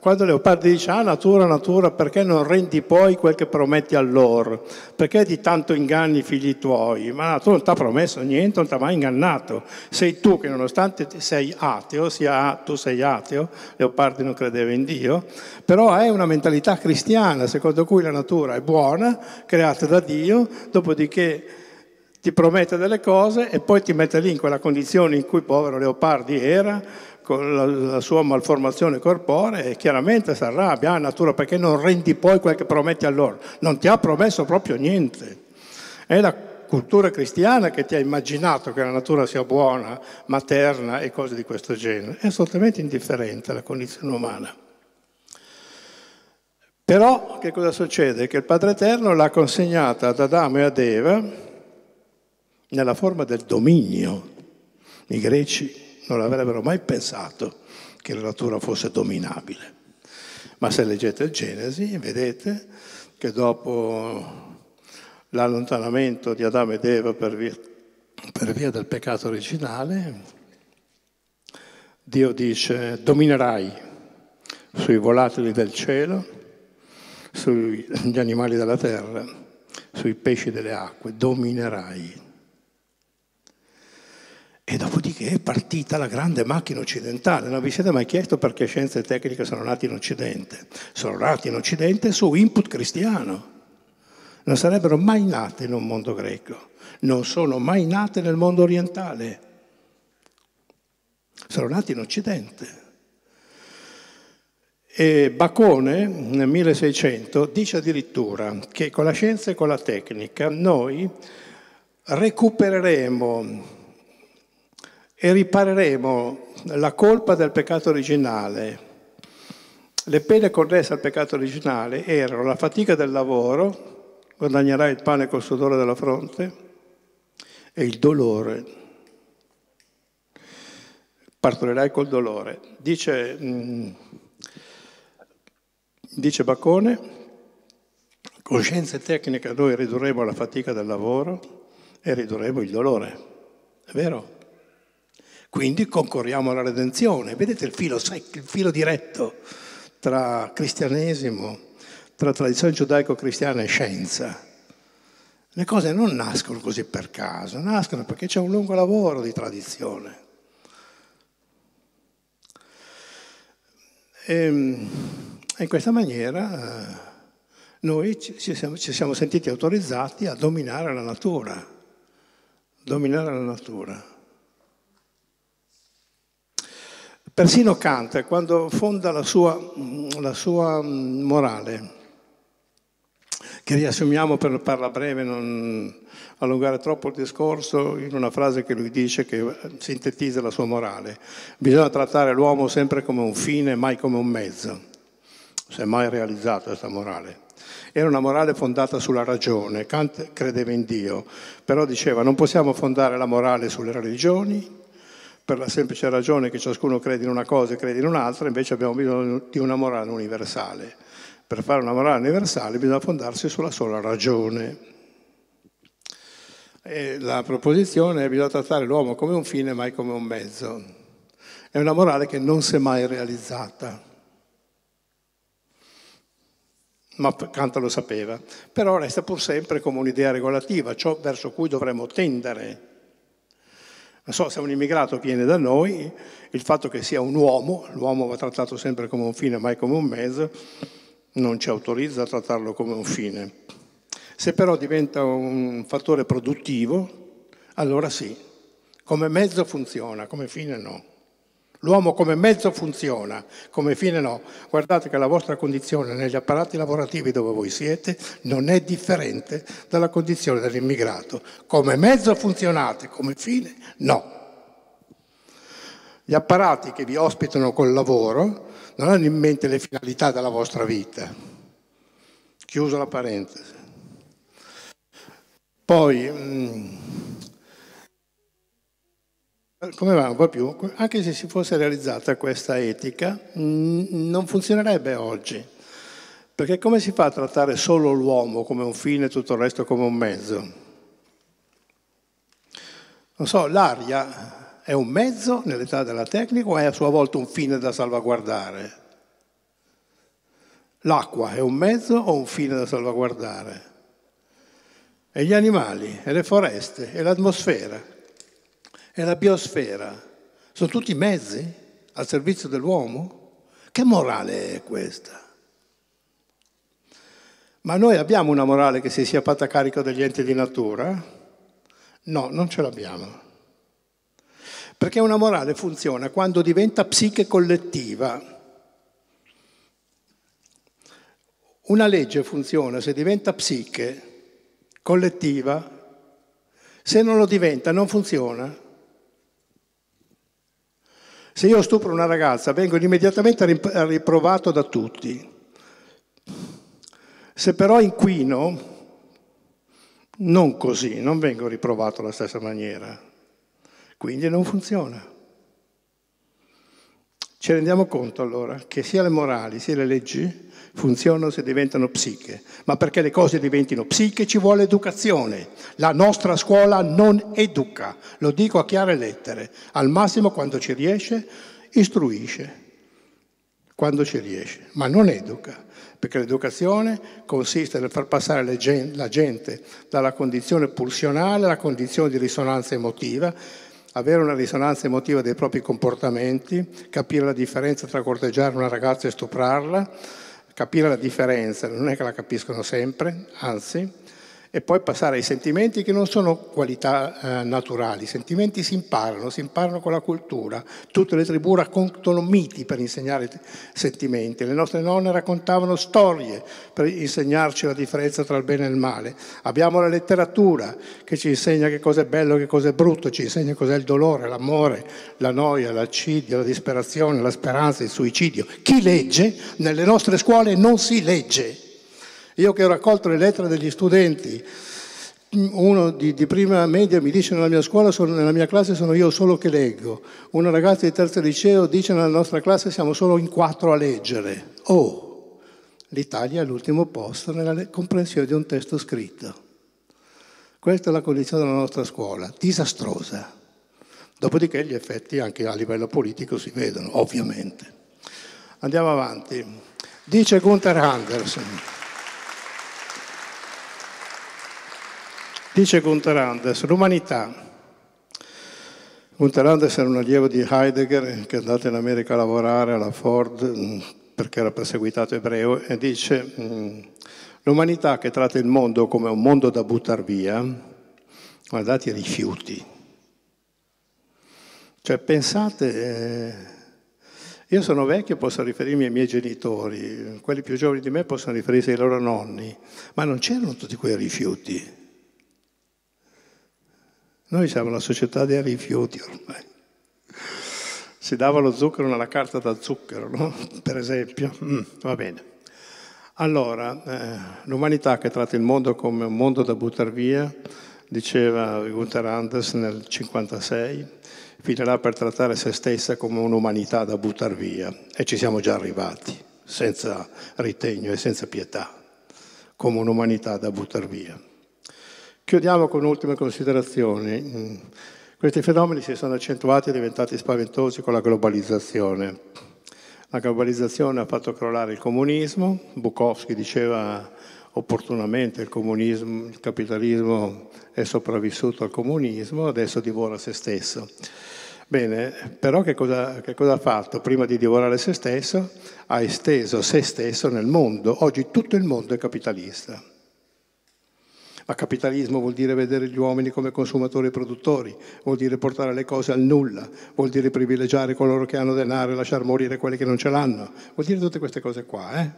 S1: quando Leopardi dice, ah natura, natura, perché non rendi poi quel che prometti allora? Perché di tanto inganni i figli tuoi? Ma tu non ti ha promesso niente, non ti ha mai ingannato. Sei tu che nonostante sei ateo, sia tu sei ateo, Leopardi non credeva in Dio, però è una mentalità cristiana secondo cui la natura è buona, creata da Dio, dopodiché ti promette delle cose e poi ti mette lì in quella condizione in cui povero Leopardi era, con la, la sua malformazione corporea e chiaramente si arrabbia, ah, natura, perché non rendi poi quel che prometti a loro? Non ti ha promesso proprio niente. È la cultura cristiana che ti ha immaginato che la natura sia buona, materna e cose di questo genere. È assolutamente indifferente alla condizione umana. Però che cosa succede? Che il Padre Eterno l'ha consegnata ad Adamo e ad Eva nella forma del dominio. I greci non avrebbero mai pensato che la natura fosse dominabile. Ma se leggete il Genesi, vedete che dopo l'allontanamento di Adamo ed Eva per via, per via del peccato originale, Dio dice dominerai sui volatili del cielo, sugli animali della terra, sui pesci delle acque, dominerai. E dopodiché è partita la grande macchina occidentale. Non vi siete mai chiesto perché scienze e tecniche sono nate in Occidente? Sono nate in Occidente su input cristiano. Non sarebbero mai nate in un mondo greco. Non sono mai nate nel mondo orientale. Sono nate in Occidente. E Bacone nel 1600 dice addirittura che con la scienza e con la tecnica noi recupereremo e ripareremo la colpa del peccato originale. Le pene connesse al peccato originale erano la fatica del lavoro, guadagnerai il pane col sudore della fronte, e il dolore. Partorirai col dolore. Dice, mh, mm, dice Baccone, con scienze tecniche noi ridurremo la fatica del lavoro e ridurremo il dolore. È vero? Quindi concorriamo alla redenzione. Vedete il filo, il filo diretto tra cristianesimo, tra tradizione giudaico-cristiana e scienza. Le cose non nascono così per caso, nascono perché c'è un lungo lavoro di tradizione. E ehm, in questa maniera eh, noi ci siamo sentiti autorizzati a dominare la natura, dominare la natura. Persino Kant, quando fonda la sua, la sua morale, che riassumiamo per farla breve, non allungare troppo il discorso, in una frase che lui dice che sintetizza la sua morale. Bisogna trattare l'uomo sempre come un fine, mai come un mezzo. si è mai realizzata questa morale. Era una morale fondata sulla ragione, Kant credeva in Dio, però diceva non possiamo fondare la morale sulle religioni, per la semplice ragione che ciascuno crede in una cosa e crede in un'altra, invece abbiamo bisogno di una morale universale. Per fare una morale universale bisogna fondarsi sulla sola ragione. E la proposizione è bisogna trattare l'uomo come un fine, mai come un mezzo. È una morale che non si è mai realizzata. Ma Kant lo sapeva. Però resta pur sempre come un'idea regolativa, ciò verso cui dovremmo tendere non so se un immigrato viene da noi, il fatto che sia un uomo, l'uomo va trattato sempre come un fine, mai come un mezzo, non ci autorizza a trattarlo come un fine. Se però diventa un fattore produttivo, allora sì, come mezzo funziona, come fine no. L'uomo come mezzo funziona, come fine no. Guardate che la vostra condizione negli apparati lavorativi dove voi siete non è differente dalla condizione dell'immigrato. Come mezzo funzionate, come fine no. Gli apparati che vi ospitano col lavoro non hanno in mente le finalità della vostra vita. Chiuso la parentesi. Poi... Mh, mm, eh, come va? Un po' più. Anche se si fosse realizzata questa etica, mm, non funzionerebbe oggi. Perché come si fa a trattare solo l'uomo come un fine e tutto il resto come un mezzo? Non so, l'aria è un mezzo nell'età della tecnica o è a sua volta un fine da salvaguardare? L'acqua è un mezzo o un fine da salvaguardare? E gli animali, e le foreste, e l'atmosfera e la biosfera sono tutti mezzi al servizio dell'uomo? Che morale è questa? Ma noi abbiamo una morale che si sia fatta carico degli enti di natura? No, non ce l'abbiamo. Perché una morale funziona quando diventa psiche collettiva. Una legge funziona se diventa psiche collettiva, se non lo diventa non funziona. Se io stupro una ragazza vengo immediatamente riprovato da tutti. Se però inquino, non così, non vengo riprovato alla stessa maniera. Quindi non funziona. Ci rendiamo conto allora che sia le morali sia le leggi funzionano se diventano psiche, ma perché le cose diventino psiche ci vuole educazione. La nostra scuola non educa, lo dico a chiare lettere, al massimo quando ci riesce istruisce, quando ci riesce, ma non educa, perché l'educazione consiste nel far passare la gente dalla condizione pulsionale alla condizione di risonanza emotiva, avere una risonanza emotiva dei propri comportamenti, capire la differenza tra corteggiare una ragazza e stuprarla, capire la differenza non è che la capiscono sempre, anzi, e poi passare ai sentimenti che non sono qualità eh, naturali. I sentimenti si imparano, si imparano con la cultura. Tutte le tribù raccontano miti per insegnare sentimenti. Le nostre nonne raccontavano storie per insegnarci la differenza tra il bene e il male. Abbiamo la letteratura che ci insegna che cosa è bello e che cosa è brutto, ci insegna cos'è il dolore, l'amore, la noia, l'accidio, la disperazione, la speranza, il suicidio. Chi legge nelle nostre scuole non si legge. Io che ho raccolto le lettere degli studenti, uno di, di, prima media mi dice nella mia scuola, sono, nella mia classe sono io solo che leggo. Una ragazza di terzo liceo dice nella nostra classe siamo solo in quattro a leggere. Oh, l'Italia è l'ultimo posto nella comprensione di un testo scritto. Questa è la condizione della nostra scuola, disastrosa. Dopodiché gli effetti anche a livello politico si vedono, ovviamente. Andiamo avanti. Dice Gunther Andersen. Dice Gunther Anders, l'umanità. Gunther Anders era un allievo di Heidegger che è andato in America a lavorare alla Ford perché era perseguitato ebreo e dice l'umanità che tratta il mondo come un mondo da buttare via, guardate i rifiuti. Cioè pensate, eh, io sono vecchio, e posso riferirmi ai miei genitori, quelli più giovani di me possono riferirsi ai loro nonni, ma non c'erano tutti quei rifiuti. Noi siamo la società dei rifiuti ormai. Si dava lo zucchero nella carta da zucchero, no? per esempio. Mm, va bene. Allora, eh, l'umanità che tratta il mondo come un mondo da buttare via, diceva Gunther Anders nel 1956, finirà per trattare se stessa come un'umanità da buttare via. E ci siamo già arrivati, senza ritegno e senza pietà, come un'umanità da buttare via. Chiudiamo con un'ultima considerazione. Mm, questi fenomeni si sono accentuati e diventati spaventosi con la globalizzazione. La globalizzazione ha fatto crollare il comunismo, Bukowski diceva opportunamente il comunismo, il capitalismo è sopravvissuto al comunismo, adesso divora se stesso. Bene, però che cosa, che cosa, ha fatto? Prima di divorare se stesso, ha esteso se stesso nel mondo. Oggi tutto il mondo è capitalista. Ma capitalismo vuol dire vedere gli uomini come consumatori e produttori, vuol dire portare le cose al nulla, vuol dire privilegiare coloro che hanno denaro e lasciar morire quelli che non ce l'hanno, vuol dire tutte queste cose qua. Eh?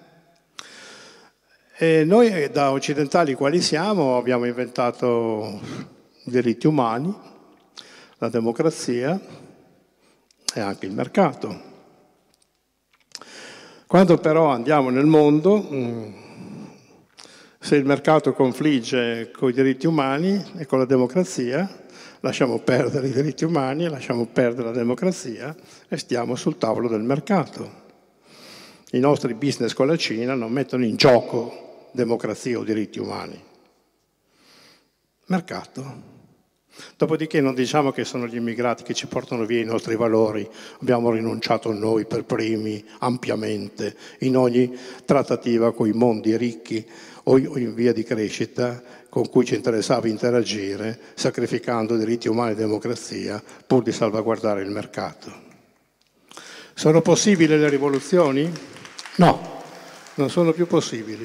S1: E noi eh, da occidentali quali siamo abbiamo inventato i diritti umani, la democrazia e anche il mercato. Quando però andiamo nel mondo mm, se il mercato confligge con i diritti umani e con la democrazia, lasciamo perdere i diritti umani, lasciamo perdere la democrazia e stiamo sul tavolo del mercato. I nostri business con la Cina non mettono in gioco democrazia o diritti umani. Mercato. Dopodiché non diciamo che sono gli immigrati che ci portano via i nostri valori, abbiamo rinunciato noi per primi ampiamente in ogni trattativa con i mondi ricchi o in via di crescita con cui ci interessava interagire, sacrificando diritti umani e democrazia pur di salvaguardare il mercato. Sono possibili le rivoluzioni? No, non sono più possibili.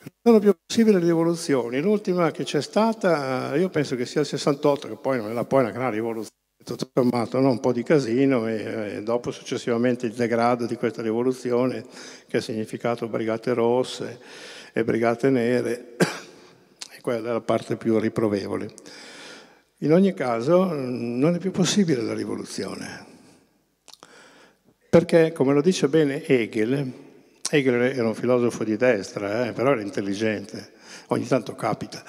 S1: Non sono più possibili le rivoluzioni. L'ultima che c'è stata, eh, io penso che sia il 68, che poi non è poi una grande rivoluzione tutto sommato no? un po' di casino e, e, eh, dopo successivamente il degrado di questa rivoluzione che ha significato brigate rosse e brigate nere e quella è la parte più riprovevole. In ogni caso non è più possibile la rivoluzione perché come lo dice bene Hegel, Hegel era un filosofo di destra eh, però era intelligente, ogni tanto capita,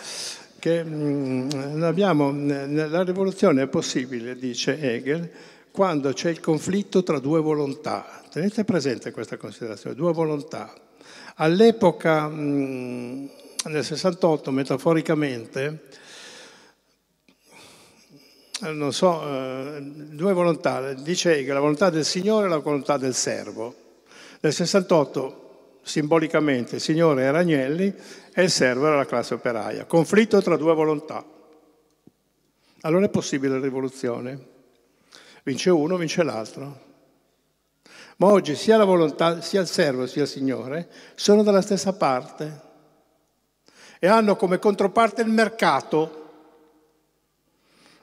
S1: che mh, mm, abbiamo, mm, la rivoluzione è possibile, dice Hegel, quando c'è il conflitto tra due volontà. Tenete presente questa considerazione, due volontà. All'epoca, mm, nel 68, metaforicamente, non so, eh, due volontà, dice Hegel, la volontà del Signore e la volontà del servo. Nel 68 simbolicamente il Signore e Ragnelli e il servo server la classe operaia. Conflitto tra due volontà. Allora è possibile la rivoluzione. Vince uno, vince l'altro. Ma oggi sia la volontà, sia il servo, sia il Signore sono dalla stessa parte e hanno come controparte il mercato.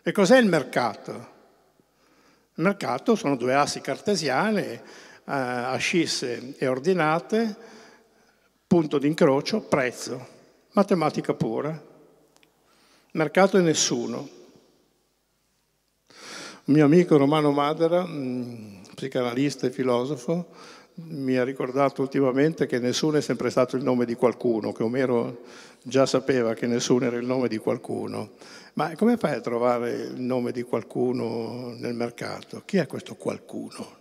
S1: E cos'è il mercato? Il mercato sono due assi cartesiane, eh, ascisse e ordinate, punto d'incrocio, prezzo, matematica pura, mercato è nessuno. Un mio amico Romano Madera, mm, psicanalista e filosofo, mi ha ricordato ultimamente che nessuno è sempre stato il nome di qualcuno, che Omero già sapeva che nessuno era il nome di qualcuno. Ma come fai a trovare il nome di qualcuno nel mercato? Chi è questo qualcuno?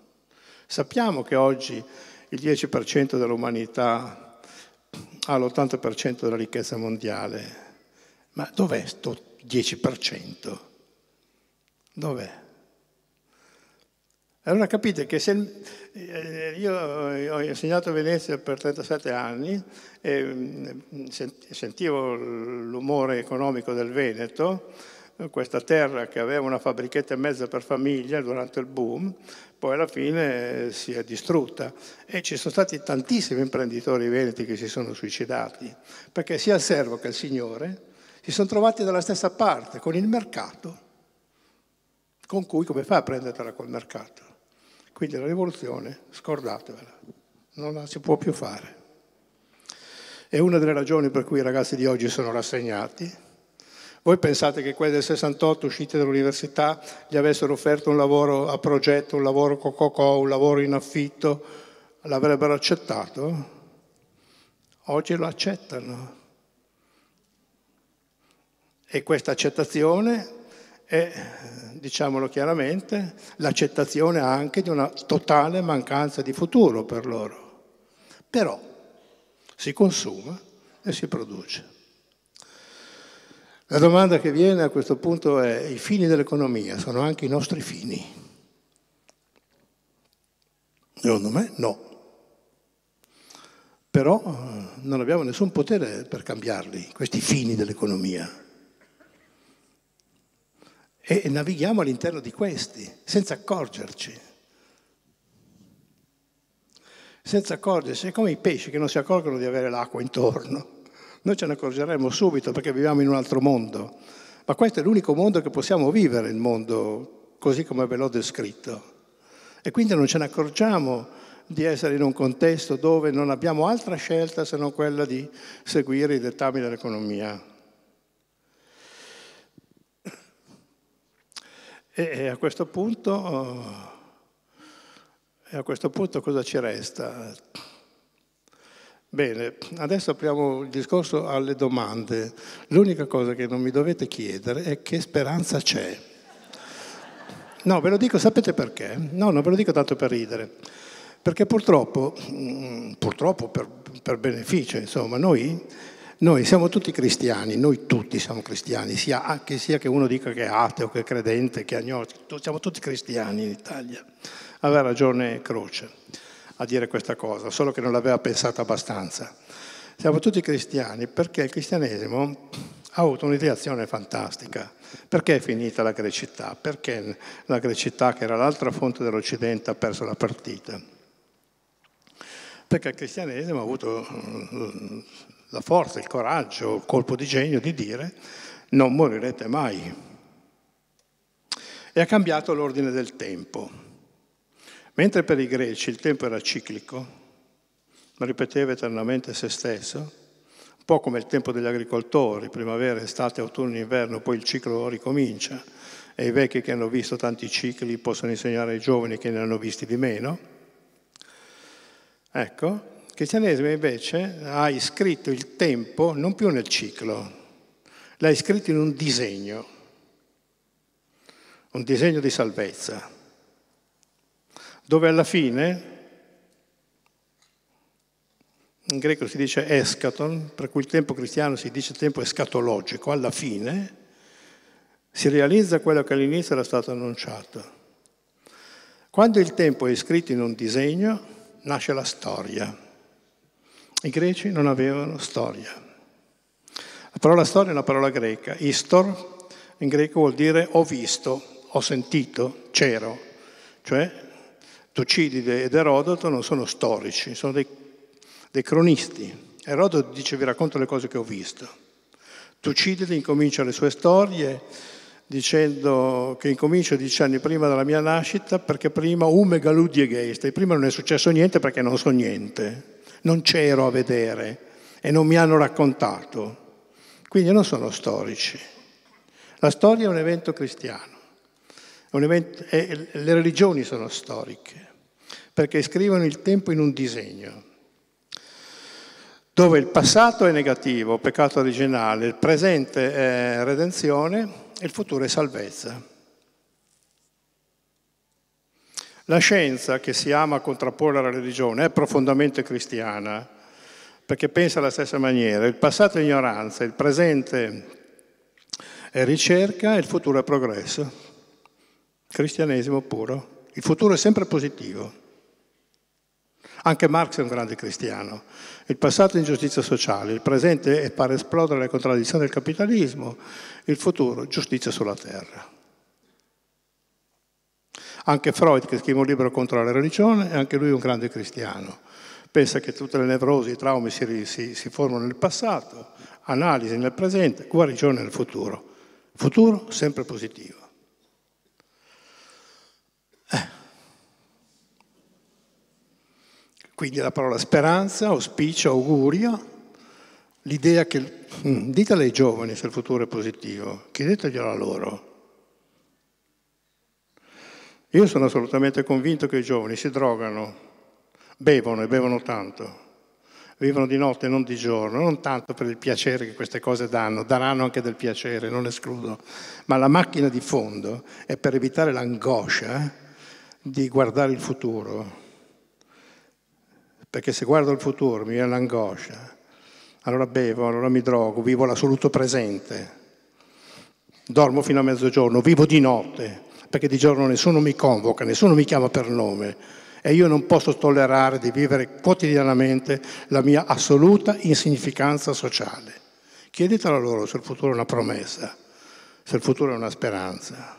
S1: Sappiamo che oggi il 10% dell'umanità ha l'80% della ricchezza mondiale. Ma dov'è sto 10%? Dov'è? Allora capite che se eh, io eh, ho insegnato a Venezia per 37 anni e mm, sentivo l'umore economico del Veneto, questa terra che aveva una fabbrichetta e mezza per famiglia durante il boom, poi alla fine eh, si è distrutta e ci sono stati tantissimi imprenditori veneti che si sono suicidati, perché sia il servo che il signore si sono trovati dalla stessa parte, con il mercato, con cui come fa a prendertela col mercato? Quindi la rivoluzione, scordatevela, non la si può più fare. È una delle ragioni per cui i ragazzi di oggi sono rassegnati, voi pensate che quelli del 68 usciti dall'università gli avessero offerto un lavoro a progetto, un lavoro cococò, un lavoro in affitto, l'avrebbero accettato? Oggi lo accettano. E questa accettazione è, diciamolo chiaramente, l'accettazione anche di una totale mancanza di futuro per loro. Però si consuma e si produce. La domanda che viene a questo punto è i fini dell'economia sono anche i nostri fini? Secondo me no. Però eh, non abbiamo nessun potere per cambiarli, questi fini dell'economia. E navighiamo all'interno di questi, senza accorgerci. Senza accorgersi, è come i pesci che non si accorgono di avere l'acqua intorno noi ce ne accorgeremo subito perché viviamo in un altro mondo, ma questo è l'unico mondo che possiamo vivere, il mondo così come ve l'ho descritto. E quindi non ce ne accorgiamo di essere in un contesto dove non abbiamo altra scelta se non quella di seguire i dettami dell'economia. E a questo punto, a questo punto cosa ci resta? Bene, adesso apriamo il discorso alle domande. L'unica cosa che non mi dovete chiedere è che speranza c'è. No, ve lo dico, sapete perché? No, non ve lo dico tanto per ridere. Perché purtroppo, mm, purtroppo per, per beneficio, insomma, noi, noi, siamo tutti cristiani, noi tutti siamo cristiani, sia che, sia che uno dica che è ateo, che è credente, che è agnostico, siamo tutti cristiani in Italia. Aveva ragione Croce a dire questa cosa, solo che non l'aveva pensata abbastanza. Siamo tutti cristiani perché il cristianesimo ha avuto un'ideazione fantastica. Perché è finita la grecità? Perché la grecità, che era l'altra fonte dell'Occidente, ha perso la partita? Perché il cristianesimo ha avuto mm, la forza, il coraggio, il colpo di genio di dire non morirete mai. E ha cambiato l'ordine del tempo. Mentre per i greci il tempo era ciclico, ripeteva eternamente se stesso, un po' come il tempo degli agricoltori, primavera, estate, autunno, inverno, poi il ciclo ricomincia e i vecchi che hanno visto tanti cicli possono insegnare ai giovani che ne hanno visti di meno. Ecco, il cristianesimo invece ha iscritto il tempo non più nel ciclo, l'ha iscritto in un disegno, un disegno di salvezza dove alla fine, in greco si dice eschaton, per cui il tempo cristiano si dice tempo escatologico, alla fine si realizza quello che all'inizio era stato annunciato. Quando il tempo è iscritto in un disegno, nasce la storia. I greci non avevano storia. La parola storia è una parola greca. Istor in greco vuol dire ho visto, ho sentito, c'ero, cioè Tucidide ed Erodoto non sono storici, sono dei, dei cronisti. Erodoto dice vi racconto le cose che ho visto. Tucidide incomincia le sue storie dicendo che incomincia dieci anni prima della mia nascita perché prima un megaludi e prima non è successo niente perché non so niente, non c'ero a vedere e non mi hanno raccontato. Quindi non sono storici. La storia è un evento cristiano, un evento, e le religioni sono storiche perché scrivono il tempo in un disegno, dove il passato è negativo, peccato originale, il presente è redenzione e il futuro è salvezza. La scienza che si ama contrapporre alla religione è profondamente cristiana, perché pensa alla stessa maniera. Il passato è ignoranza, il presente è ricerca e il futuro è progresso. Cristianesimo puro. Il futuro è sempre positivo. Anche Marx è un grande cristiano. Il passato è ingiustizia sociale, il presente è far esplodere le contraddizioni del capitalismo, il futuro giustizia sulla terra. Anche Freud, che scrive un libro contro la religione, è anche lui un grande cristiano. Pensa che tutte le nevrosi, i traumi si, si, si formano nel passato, analisi nel presente, guarigione nel futuro. Futuro sempre positivo. Quindi la parola speranza, auspicio, augurio, l'idea che... Mm, Ditela ai giovani se il futuro è positivo, chiedeteglielo a loro. Io sono assolutamente convinto che i giovani si drogano, bevono e bevono tanto, vivono di notte e non di giorno, non tanto per il piacere che queste cose danno, daranno anche del piacere, non escludo, ma la macchina di fondo è per evitare l'angoscia eh, di guardare il futuro perché se guardo il futuro mi viene l'angoscia, allora bevo, allora mi drogo, vivo l'assoluto presente, dormo fino a mezzogiorno, vivo di notte, perché di giorno nessuno mi convoca, nessuno mi chiama per nome e io non posso tollerare di vivere quotidianamente la mia assoluta insignificanza sociale. Chiedetelo a loro se il futuro è una promessa, se il futuro è una speranza.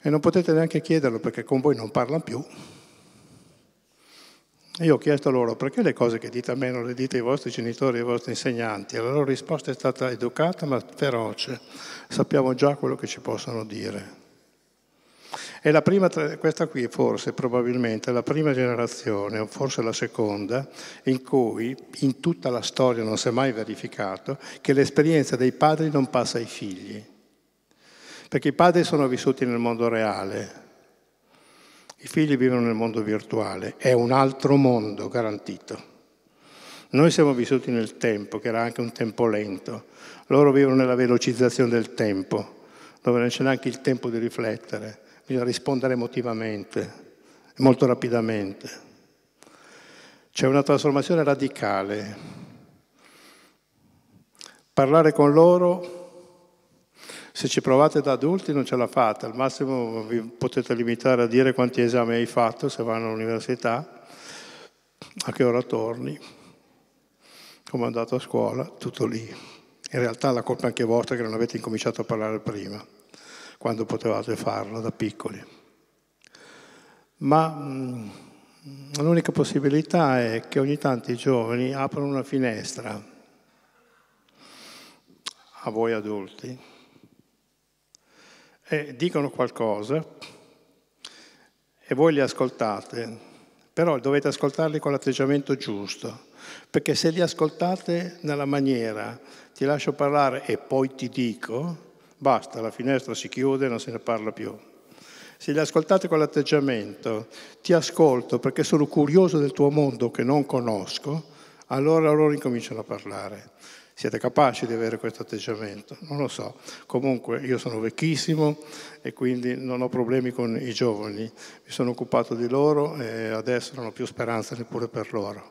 S1: E non potete neanche chiederlo perché con voi non parlano più. io ho chiesto loro perché le cose che dite a me non le dite ai vostri genitori e ai vostri insegnanti. E la loro risposta è stata educata ma feroce. Sappiamo già quello che ci possono dire. E la prima, questa qui forse, probabilmente, è la prima generazione, o forse la seconda, in cui in tutta la storia non si è mai verificato che l'esperienza dei padri non passa ai figli perché i padri sono vissuti nel mondo reale, i figli vivono nel mondo virtuale, è un altro mondo garantito. Noi siamo vissuti nel tempo, che era anche un tempo lento, loro vivono nella velocizzazione del tempo, dove non c'è neanche il tempo di riflettere, bisogna rispondere emotivamente, molto rapidamente. C'è una trasformazione radicale. Parlare con loro se ci provate da adulti non ce la fate, al massimo vi potete limitare a dire quanti esami hai fatto se vanno all'università, a che ora torni, come è andato a scuola, tutto lì. In realtà la colpa è anche vostra che non avete incominciato a parlare prima, quando potevate farlo da piccoli. Ma mh, mm, l'unica possibilità è che ogni tanto i giovani aprono una finestra a voi adulti e dicono qualcosa e voi li ascoltate, però dovete ascoltarli con l'atteggiamento giusto, perché se li ascoltate nella maniera ti lascio parlare e poi ti dico, basta, la finestra si chiude e non se ne parla più. Se li ascoltate con l'atteggiamento, ti ascolto perché sono curioso del tuo mondo che non conosco, allora loro incominciano a parlare. Siete capaci di avere questo atteggiamento? Non lo so. Comunque io sono vecchissimo e quindi non ho problemi con i giovani. Mi sono occupato di loro e adesso non ho più speranza neppure per loro.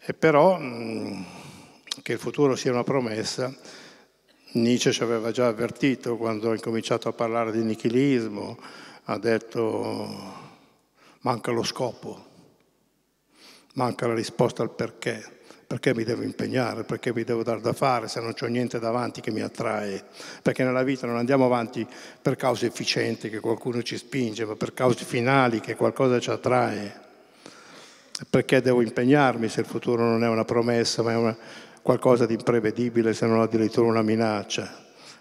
S1: E però che il futuro sia una promessa, Nietzsche ci aveva già avvertito quando ha incominciato a parlare di nichilismo, ha detto manca lo scopo, manca la risposta al perché perché mi devo impegnare, perché mi devo dare da fare se non c'ho niente davanti che mi attrae, perché nella vita non andiamo avanti per cause efficienti che qualcuno ci spinge, ma per cause finali che qualcosa ci attrae. Perché devo impegnarmi se il futuro non è una promessa, ma è una, qualcosa di imprevedibile, se non addirittura una minaccia?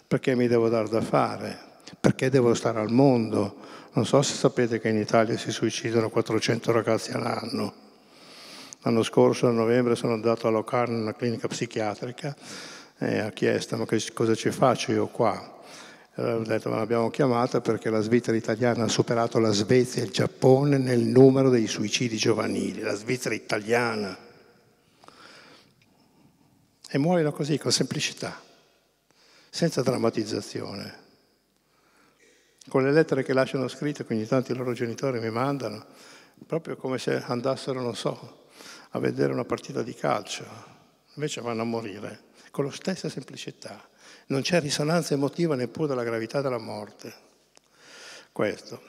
S1: Perché mi devo dare da fare? Perché devo stare al mondo? Non so se sapete che in Italia si suicidano 400 ragazzi all'anno L'anno scorso, a novembre, sono andato a Locarno in una clinica psichiatrica e ha chiesto ma che, cosa ci faccio io qua? Allora ho detto ma l'abbiamo chiamata perché la Svizzera italiana ha superato la Svezia e il Giappone nel numero dei suicidi giovanili, la Svizzera italiana. E muoiono così, con semplicità, senza drammatizzazione. Con le lettere che lasciano scritte, che ogni tanto i loro genitori mi mandano, proprio come se andassero, non so, a vedere una partita di calcio, invece vanno a morire con la stessa semplicità. Non c'è risonanza emotiva neppure della gravità della morte. Questo.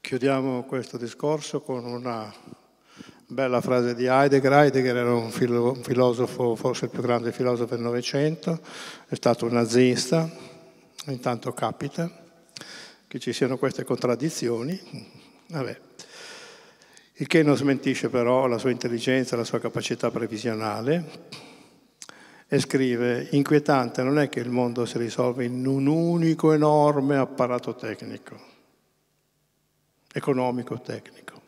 S1: Chiudiamo questo discorso con una bella frase di Heidegger. Heidegger era un, filo un filosofo, forse il più grande filosofo del Novecento, è stato un nazista, intanto capita che ci siano queste contraddizioni. Vabbè, il che non smentisce però la sua intelligenza, la sua capacità previsionale. E scrive, inquietante non è che il mondo si risolve in un unico enorme apparato tecnico, economico-tecnico.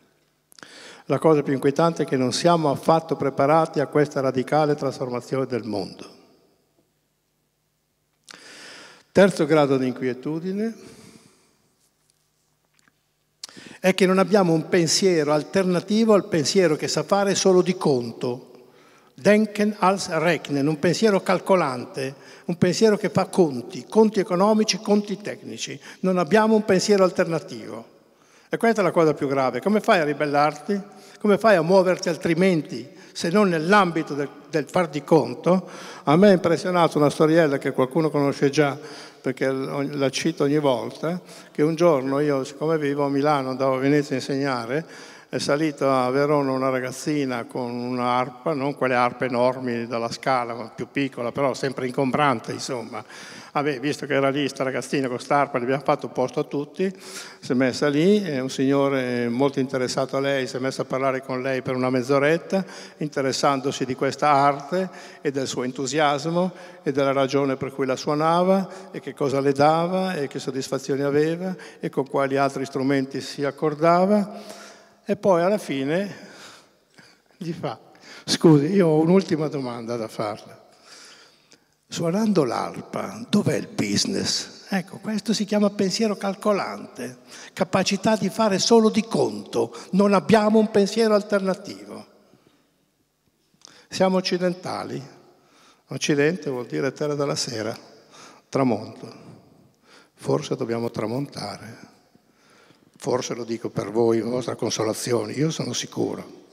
S1: La cosa più inquietante è che non siamo affatto preparati a questa radicale trasformazione del mondo. Terzo grado di inquietudine, è che non abbiamo un pensiero alternativo al pensiero che sa fare solo di conto. Denken als Rechnen, un pensiero calcolante, un pensiero che fa conti, conti economici, conti tecnici. Non abbiamo un pensiero alternativo. E questa è la cosa più grave. Come fai a ribellarti? Come fai a muoverti altrimenti se non nell'ambito del, del far di conto. A me ha impressionato una storiella che qualcuno conosce già, perché la cito ogni volta, che un giorno io, siccome vivo a Milano, andavo a Venezia a insegnare, è salita a Verona una ragazzina con un'arpa, non quelle arpe enormi dalla scala, ma più piccola, però sempre ingombrante, insomma. Vabbè, visto che era lì sta ragazzina con quest'arpa, l'abbiamo fatto posto a tutti, si è messa lì, e un signore molto interessato a lei si è messo a parlare con lei per una mezz'oretta, interessandosi di questa arte e del suo entusiasmo e della ragione per cui la suonava e che cosa le dava e che soddisfazioni aveva e con quali altri strumenti si accordava e poi alla fine gli fa, scusi, io ho un'ultima domanda da farle. Suonando l'arpa, dov'è il business? Ecco, questo si chiama pensiero calcolante, capacità di fare solo di conto, non abbiamo un pensiero alternativo. Siamo occidentali, occidente vuol dire terra della sera, tramonto, forse dobbiamo tramontare forse lo dico per voi, una vostra consolazione, io sono sicuro